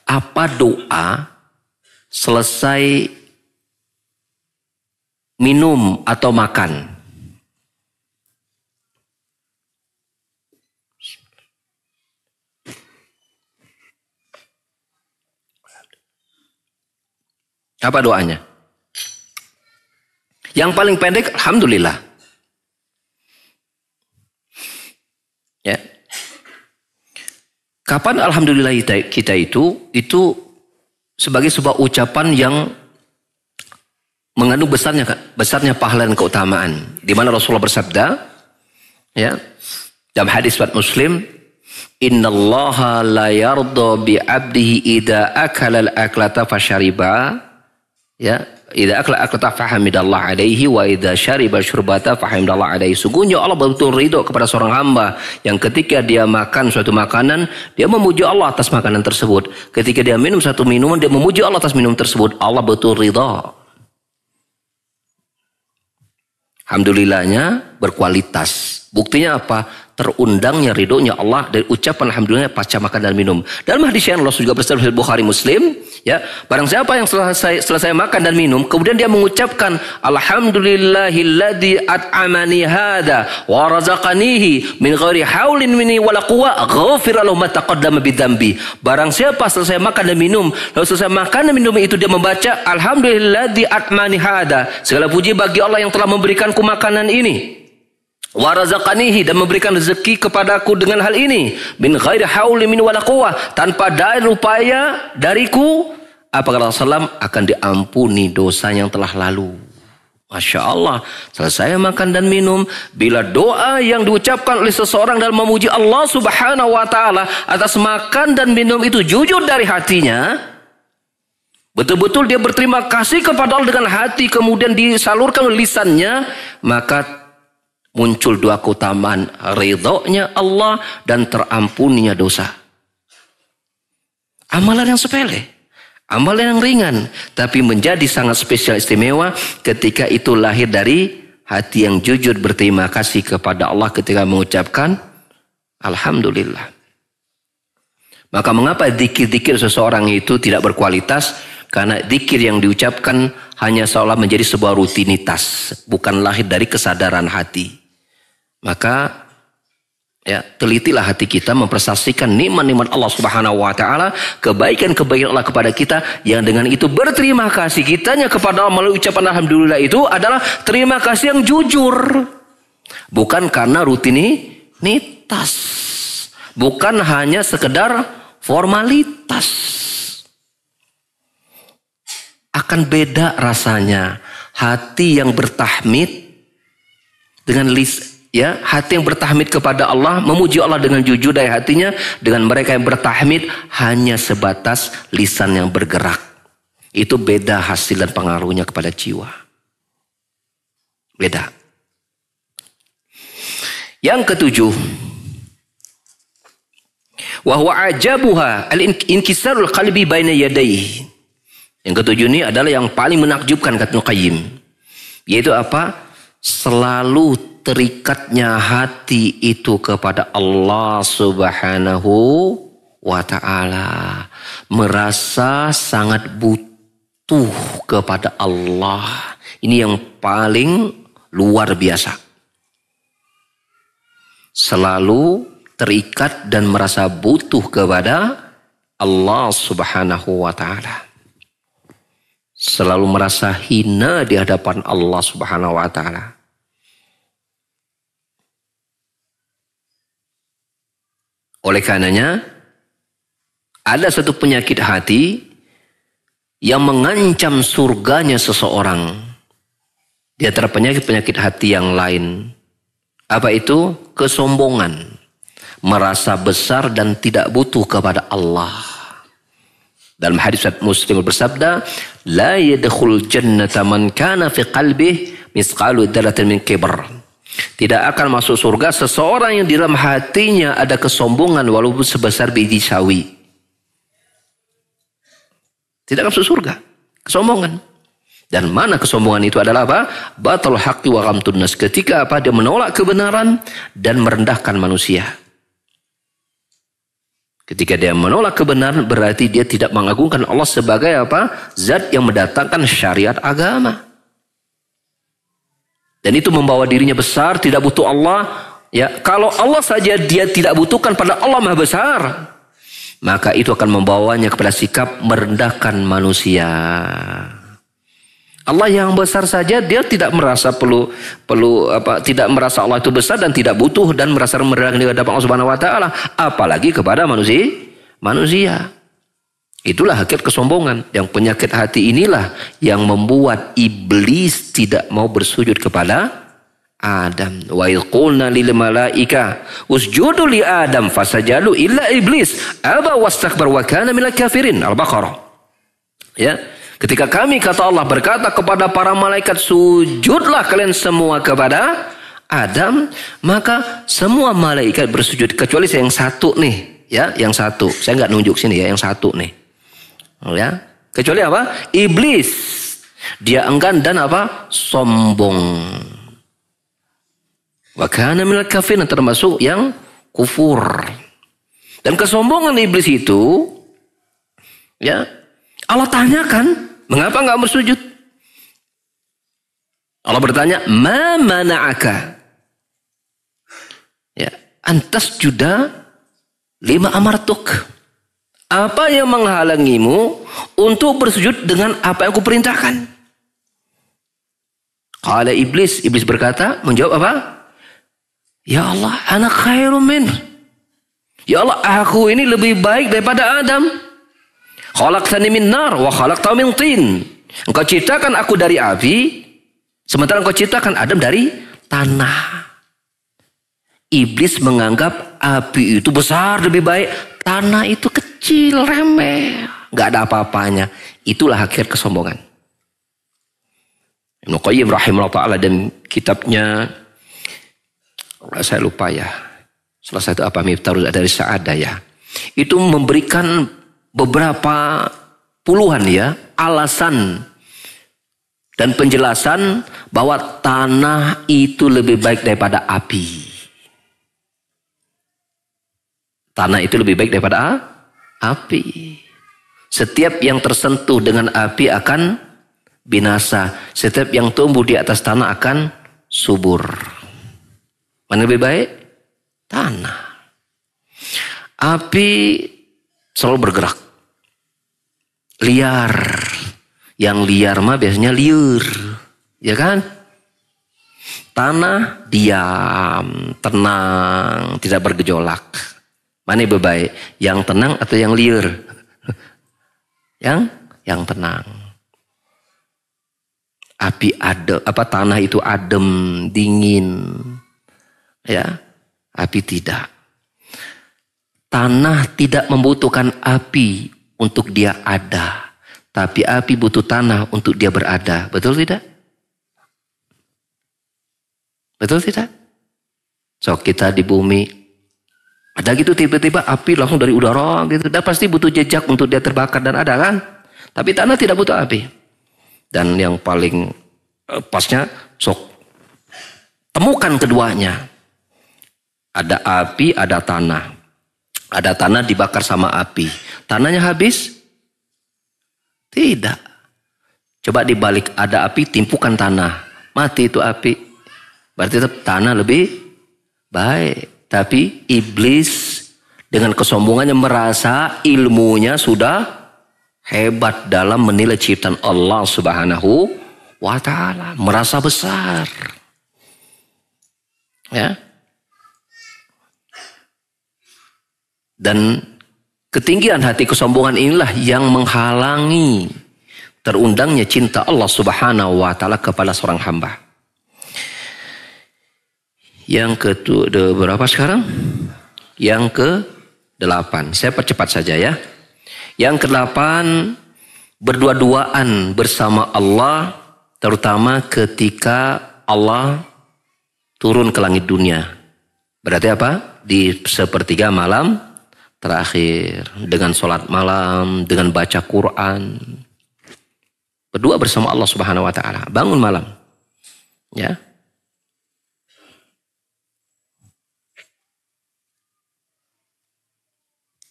apa doa selesai minum atau makan. Apa doanya? Yang paling pendek, Alhamdulillah. Ya. Kapan Alhamdulillah kita itu, itu sebagai sebuah ucapan yang mengandung besarnya besarnya pahala dan keutamaan. Di mana Rasulullah bersabda, ya, dalam hadis buat Muslim, Inna Allah la yardo bi abdihi ida akal al aklata fashariba, ya, Idza akla akta fahamidallah alaihi wa idza syariba syurbata fahamidallah alaihi. Sungguhnya Allah betul ridho kepada seorang hamba yang ketika dia makan suatu makanan, dia memuji Allah atas makanan tersebut. Ketika dia minum satu minuman, dia memuji Allah atas minum tersebut. Allah betul ridho. Alhamdulillahnya berkualitas. Buktinya apa? terundangnya ridhonya Allah dari ucapan alhamdulillah pasca makan dan minum. Dalam hadis yang Allah juga bersabda Bukhari Muslim, ya, barang siapa yang selesai selesai makan dan minum kemudian dia mengucapkan alhamdulillahilladzi at'amani hada wa razaqanihi min ghairi haulin minni wala quwwa ghafir lahu ma taqaddama bidzambi. Barang siapa selesai makan dan minum, lalu selesai makan dan minum itu dia membaca alhamdulillahilladzi at'amani hada. Segala puji bagi Allah yang telah memberikanku makanan ini Warazakanihi dan memberikan rezeki kepadaku dengan hal ini bin Khair, hauli min walakwa? tanpa daya upaya dariku apa kata Rasulullah akan diampuni dosa yang telah lalu. Masya Allah, selesai makan dan minum, bila doa yang diucapkan oleh seseorang dalam memuji Allah subhanahu wa ta'ala atas makan dan minum itu jujur dari hatinya, betul-betul dia berterima kasih kepada Allah dengan hati, kemudian disalurkan lisannya, maka muncul dua keutamaan ridhonya Allah dan terampuninya dosa amalan yang sepele amalan yang ringan tapi menjadi sangat spesial istimewa ketika itu lahir dari hati yang jujur berterima kasih kepada Allah ketika mengucapkan Alhamdulillah maka mengapa dikir-dikir seseorang itu tidak berkualitas karena dikir yang diucapkan hanya seolah menjadi sebuah rutinitas bukan lahir dari kesadaran hati maka ya telitilah hati kita mempersaksikan nikmat-nikmat Allah Subhanahu wa taala, kebaikan-kebaikan Allah kepada kita yang dengan itu berterima kasih kitanya kepada Allah melalui ucapan alhamdulillah itu adalah terima kasih yang jujur. Bukan karena rutinitas. Bukan hanya sekedar formalitas. Akan beda rasanya hati yang bertahmid dengan lis ya hati yang bertahmid kepada Allah memuji Allah dengan jujur dari hatinya dengan mereka yang bertahmid hanya sebatas lisan yang bergerak itu beda hasil dan pengaruhnya kepada jiwa beda yang ketujuh wahwa ajabuha al-inkisarul qalbi baina yadayhi yang ketujuh ini adalah yang paling menakjubkan kata Nukayim. yaitu apa selalu terikatnya hati itu kepada Allah Subhanahu wa taala, merasa sangat butuh kepada Allah. Ini yang paling luar biasa. Selalu terikat dan merasa butuh kepada Allah Subhanahu wa taala. Selalu merasa hina di hadapan Allah Subhanahu wa taala. Oleh karenanya, ada satu penyakit hati yang mengancam surganya seseorang. dia antara penyakit hati yang lain. Apa itu? Kesombongan. Merasa besar dan tidak butuh kepada Allah. Dalam hadis Muslim bersabda, "La yadkhul jannata man kana fi qalbihi misqalu dzalatin min kibr." Tidak akan masuk surga seseorang yang di dalam hatinya ada kesombongan walaupun sebesar biji sawi. Tidak akan masuk surga. Kesombongan. Dan mana kesombongan itu adalah apa? Batal haqqi wa ghamtun Ketika apa? Dia menolak kebenaran dan merendahkan manusia. Ketika dia menolak kebenaran berarti dia tidak mengagungkan Allah sebagai apa? Zat yang mendatangkan syariat agama. Dan itu membawa dirinya besar, tidak butuh Allah. Ya, kalau Allah saja dia tidak butuhkan pada Allah Maha Besar, maka itu akan membawanya kepada sikap merendahkan manusia. Allah yang besar saja dia tidak merasa perlu perlu apa tidak merasa Allah itu besar dan tidak butuh dan merasa merendahkan di hadapan Allah Subhanahu wa taala apalagi kepada manusia manusia Itulah hakikat kesombongan. Yang penyakit hati inilah yang membuat iblis tidak mau bersujud kepada Adam. Wa ilqulna lil malaika usjudu li Adam fasajalu illa iblis aba wastakbar wa kana minal kafirin. Al-Baqarah. Ya. Ketika kami kata Allah berkata kepada para malaikat sujudlah kalian semua kepada Adam, maka semua malaikat bersujud kecuali yang satu nih, ya, yang satu. Saya nggak nunjuk sini ya, yang satu nih. Oh, ya. Kecuali apa? Iblis. Dia enggan dan apa? Sombong. Wakana minal kafir, termasuk yang kufur. Dan kesombongan iblis itu ya Allah tanyakan, mengapa nggak bersujud? Allah bertanya, "Ma mana'aka?" Ya, antas juda lima amartuk. Apa yang menghalangimu untuk bersujud dengan apa yang kuperintahkan? Kala iblis, iblis berkata, menjawab apa? Ya Allah, anak khairun min. Ya Allah, aku ini lebih baik daripada Adam. Khalaqtani min nar wa khalaqtahu min tin. Engkau ciptakan aku dari api, sementara engkau ciptakan Adam dari tanah. Iblis menganggap api itu besar lebih baik, tanah itu kecil kecil, remeh, nggak ada apa-apanya. Itulah akhir kesombongan. Ibnu Qayyim rahimahullah ta'ala dan kitabnya, saya lupa ya, salah satu apa, Miftarul dari Sa'ada ya. Itu memberikan beberapa puluhan ya, alasan dan penjelasan bahwa tanah itu lebih baik daripada api. Tanah itu lebih baik daripada api. Setiap yang tersentuh dengan api akan binasa. Setiap yang tumbuh di atas tanah akan subur. Mana lebih baik? Tanah. Api selalu bergerak. Liar. Yang liar mah biasanya liur. Ya kan? Tanah diam, tenang, tidak bergejolak. Mana yang baik? Yang tenang atau yang liar? yang yang tenang. Api adem, apa tanah itu adem, dingin. Ya, api tidak. Tanah tidak membutuhkan api untuk dia ada, tapi api butuh tanah untuk dia berada. Betul tidak? Betul tidak? So kita di bumi ada gitu tiba-tiba api langsung dari udara gitu. Dan pasti butuh jejak untuk dia terbakar dan ada kan. Tapi tanah tidak butuh api. Dan yang paling eh, pasnya sok temukan keduanya. Ada api, ada tanah. Ada tanah dibakar sama api. Tanahnya habis? Tidak. Coba dibalik ada api, timpukan tanah. Mati itu api. Berarti tanah lebih baik. Tapi iblis dengan kesombongannya merasa ilmunya sudah hebat dalam menilai ciptaan Allah Subhanahu wa taala, merasa besar. Ya. Dan ketinggian hati kesombongan inilah yang menghalangi terundangnya cinta Allah Subhanahu wa taala kepada seorang hamba yang ke berapa sekarang? Yang ke delapan. Saya percepat saja ya. Yang ke delapan berdua-duaan bersama Allah terutama ketika Allah turun ke langit dunia. Berarti apa? Di sepertiga malam terakhir dengan sholat malam, dengan baca Quran. Berdua bersama Allah Subhanahu wa taala. Bangun malam. Ya.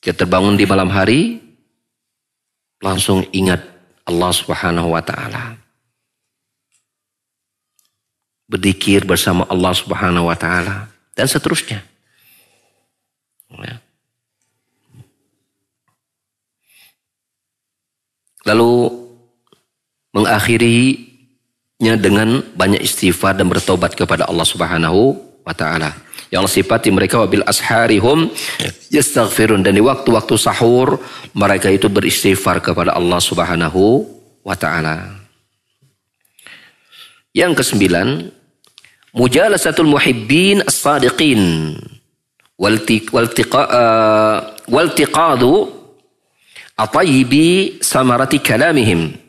Kita terbangun di malam hari, langsung ingat Allah Subhanahu wa taala. Berdikir bersama Allah Subhanahu wa taala dan seterusnya. Ya. Lalu mengakhirinya dengan banyak istighfar dan bertobat kepada Allah Subhanahu wa taala yang sifati mereka wabil asharihum yastaghfirun dan di waktu-waktu sahur mereka itu beristighfar kepada Allah Subhanahu wa taala. Yang kesembilan, mujalasatul muhibbin as-sadiqin eh, waltiqadu atayibi samarati kalamihim.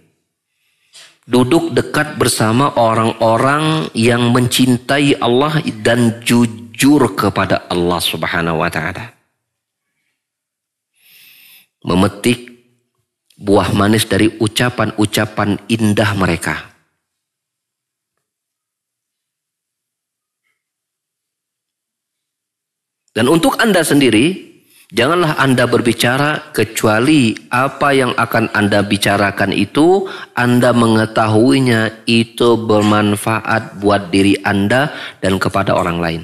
Duduk dekat bersama orang-orang yang mencintai Allah dan jujur jujur kepada Allah Subhanahu wa taala. Memetik buah manis dari ucapan-ucapan indah mereka. Dan untuk Anda sendiri, janganlah Anda berbicara kecuali apa yang akan Anda bicarakan itu, Anda mengetahuinya itu bermanfaat buat diri Anda dan kepada orang lain.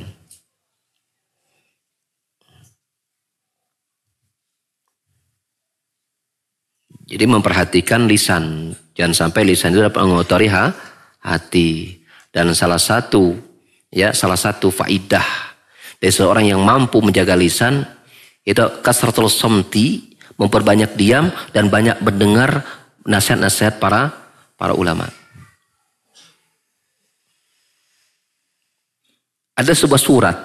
Jadi memperhatikan lisan. Jangan sampai lisan itu dapat mengotori ha, hati. Dan salah satu ya salah satu faidah dari seorang yang mampu menjaga lisan itu kasratul somti memperbanyak diam dan banyak mendengar nasihat-nasihat para para ulama. Ada sebuah surat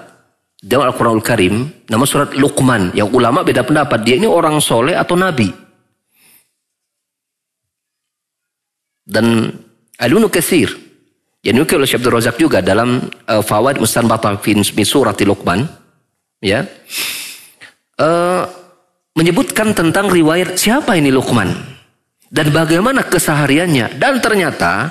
dalam Al-Quranul Karim, nama surat Luqman. Yang ulama beda pendapat, dia ini orang soleh atau nabi. dan alunu kathir. Yang nukil oleh Syabdur Razak juga dalam uh, Fawaid Mustan Batafin Surat Luqman ya. Uh, menyebutkan tentang riwayat siapa ini Luqman dan bagaimana kesehariannya dan ternyata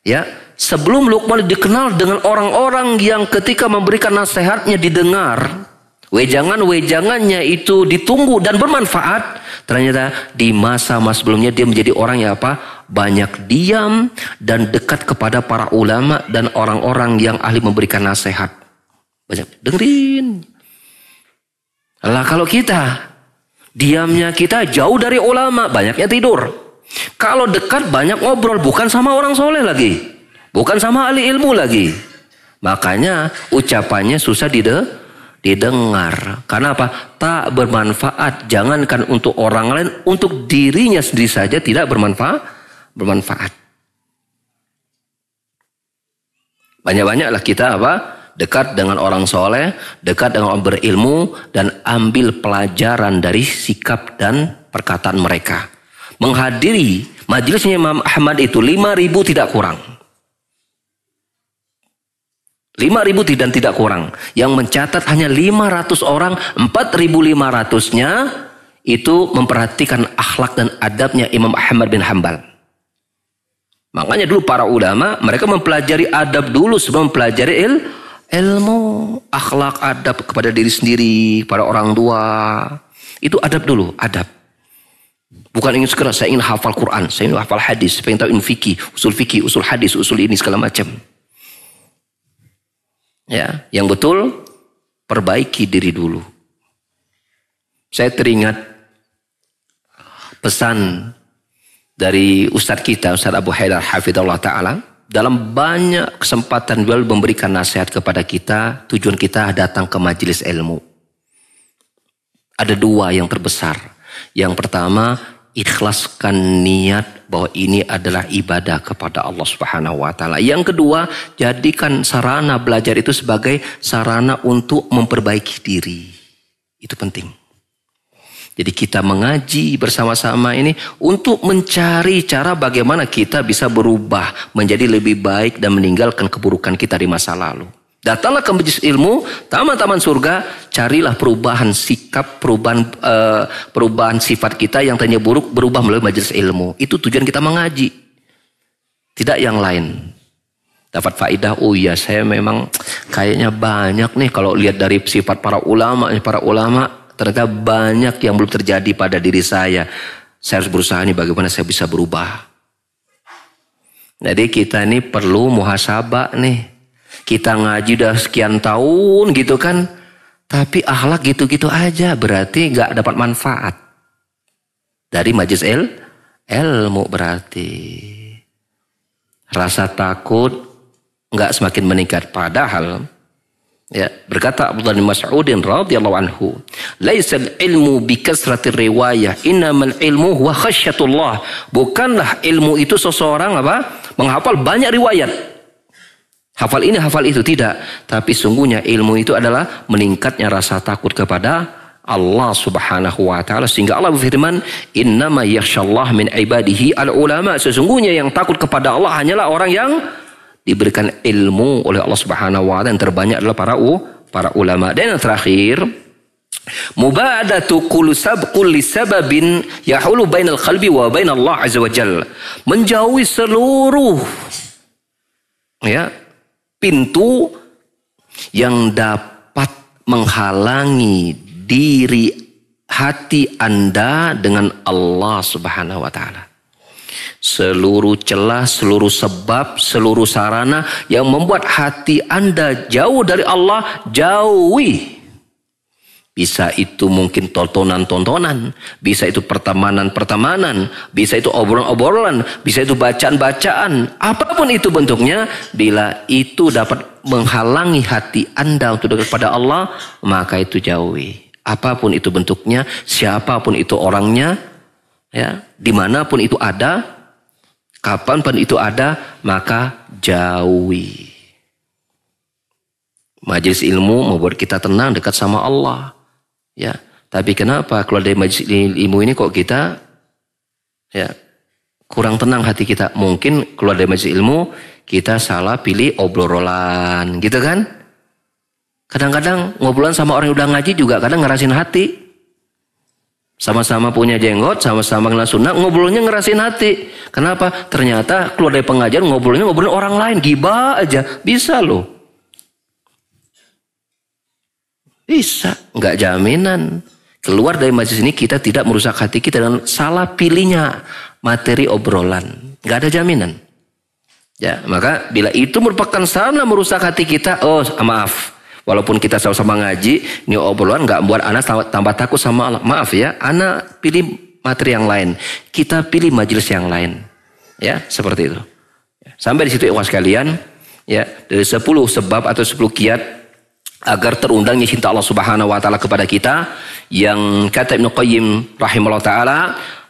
ya sebelum Luqman dikenal dengan orang-orang yang ketika memberikan nasihatnya didengar Wejangan-wejangannya itu ditunggu dan bermanfaat. Ternyata di masa-masa sebelumnya dia menjadi orang yang apa? Banyak diam dan dekat kepada para ulama dan orang-orang yang ahli memberikan nasihat. Banyak dengerin. Lah kalau kita diamnya kita jauh dari ulama, banyaknya tidur. Kalau dekat banyak ngobrol bukan sama orang soleh lagi. Bukan sama ahli ilmu lagi. Makanya ucapannya susah didengar didengar. Karena apa? Tak bermanfaat. Jangankan untuk orang lain, untuk dirinya sendiri saja tidak bermanfaat. Bermanfaat. Banyak-banyaklah kita apa? Dekat dengan orang soleh, dekat dengan orang berilmu, dan ambil pelajaran dari sikap dan perkataan mereka. Menghadiri majelisnya Imam Ahmad itu 5000 tidak kurang. 5000 dan tidak kurang. Yang mencatat hanya 500 orang, 4500-nya itu memperhatikan akhlak dan adabnya Imam Ahmad bin Hambal. Makanya dulu para ulama mereka mempelajari adab dulu sebelum mempelajari il, ilmu, akhlak, adab kepada diri sendiri, pada orang tua. Itu adab dulu, adab. Bukan ingin segera saya ingin hafal Quran, saya ingin hafal hadis, saya ingin tahu in fikih, usul fikih, usul hadis, usul ini segala macam. Ya, yang betul perbaiki diri dulu. Saya teringat ah, pesan dari Ustadz kita, Ustadz Abu Haidar Hafidullah Ta'ala. Dalam banyak kesempatan beliau memberikan nasihat kepada kita, tujuan kita datang ke majelis ilmu. Ada dua yang terbesar. Yang pertama, ikhlaskan niat bahwa ini adalah ibadah kepada Allah Subhanahu wa taala. Yang kedua, jadikan sarana belajar itu sebagai sarana untuk memperbaiki diri. Itu penting. Jadi kita mengaji bersama-sama ini untuk mencari cara bagaimana kita bisa berubah menjadi lebih baik dan meninggalkan keburukan kita di masa lalu. Datanglah ke majelis ilmu, taman-taman surga, carilah perubahan sikap, perubahan eh, perubahan sifat kita yang tadinya buruk berubah melalui majelis ilmu. Itu tujuan kita mengaji. Tidak yang lain. Dapat faidah, oh iya saya memang kayaknya banyak nih kalau lihat dari sifat para ulama, para ulama ternyata banyak yang belum terjadi pada diri saya. Saya harus berusaha nih bagaimana saya bisa berubah. Jadi kita ini perlu muhasabah nih. Kita ngaji dah sekian tahun gitu kan. Tapi akhlak gitu-gitu aja. Berarti gak dapat manfaat. Dari majlis el. ilmu berarti. Rasa takut gak semakin meningkat. Padahal Ya, berkata Abdullah bin Mas'udin radhiyallahu anhu, Leisal ilmu bi kasratir riwayah, innamal ilmu wa khasyatullah." Bukanlah ilmu itu seseorang apa? Menghafal banyak riwayat. Hafal ini, hafal itu. Tidak. Tapi sungguhnya ilmu itu adalah meningkatnya rasa takut kepada Allah Subhanahu wa taala sehingga Allah berfirman innama Allah min ibadihi al ulama sesungguhnya yang takut kepada Allah hanyalah orang yang diberikan ilmu oleh Allah Subhanahu wa taala yang terbanyak adalah para u, para ulama dan yang terakhir mubadatu kullu sabqul lisababin yahulu bainal qalbi wa bainal azza wajalla menjauhi seluruh ya pintu yang dapat menghalangi diri hati Anda dengan Allah Subhanahu wa taala. Seluruh celah, seluruh sebab, seluruh sarana yang membuat hati Anda jauh dari Allah, jauhi bisa itu mungkin tontonan-tontonan, bisa itu pertemanan-pertemanan, bisa itu obrolan-obrolan, bisa itu bacaan-bacaan. Apapun itu bentuknya, bila itu dapat menghalangi hati Anda untuk dekat pada Allah, maka itu jauhi. Apapun itu bentuknya, siapapun itu orangnya, ya, dimanapun itu ada, kapanpun itu ada, maka jauhi. Majelis ilmu membuat kita tenang dekat sama Allah. Ya, tapi kenapa keluar dari majlis ilmu ini kok kita ya kurang tenang hati kita? Mungkin keluar dari majlis ilmu kita salah pilih obrolan, gitu kan? Kadang-kadang ngobrolan sama orang yang udah ngaji juga kadang ngerasin hati. Sama-sama punya jenggot, sama-sama kenal sunnah, ngobrolnya ngerasin hati. Kenapa? Ternyata keluar dari pengajar ngobrolnya ngobrolin orang lain, gibah aja. Bisa loh. Bisa, Enggak jaminan. Keluar dari majelis ini kita tidak merusak hati kita dengan salah pilihnya materi obrolan. Enggak ada jaminan. Ya, maka bila itu merupakan sana merusak hati kita, oh maaf, Walaupun kita sama-sama ngaji, ini obrolan nggak buat anak tambah, tambah takut sama Allah. Maaf ya, anak pilih materi yang lain. Kita pilih majelis yang lain. Ya, seperti itu. Sampai di situ ikhwas kalian, ya, dari 10 sebab atau 10 kiat agar terundangnya cinta Allah Subhanahu wa taala kepada kita yang kata Ibnu Qayyim rahimahullah taala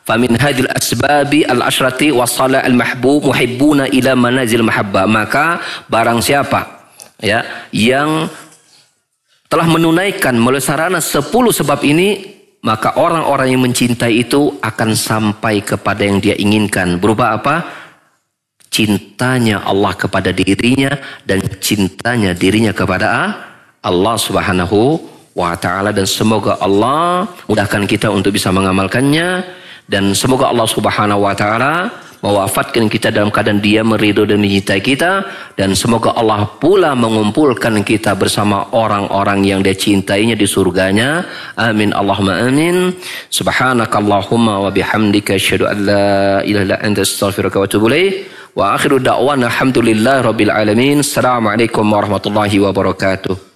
famin hadil asbabi al ashrati wasala al mahbub muhibbuna ila manazil mahabba maka barang siapa ya yang telah menunaikan melalui sarana 10 sebab ini maka orang-orang yang mencintai itu akan sampai kepada yang dia inginkan berupa apa cintanya Allah kepada dirinya dan cintanya dirinya kepada Allah Allah Subhanahu wa taala dan semoga Allah mudahkan kita untuk bisa mengamalkannya dan semoga Allah Subhanahu wa taala mewafatkan kita dalam keadaan dia meridho dan mencintai kita dan semoga Allah pula mengumpulkan kita bersama orang-orang yang dia cintainya di surganya amin Allahumma amin subhanakallahumma wa bihamdika asyhadu an la ilaha illa anta astaghfiruka wa atubu ilaik wa akhiru da'wana alhamdulillahi rabbil alamin alaikum warahmatullahi wabarakatuh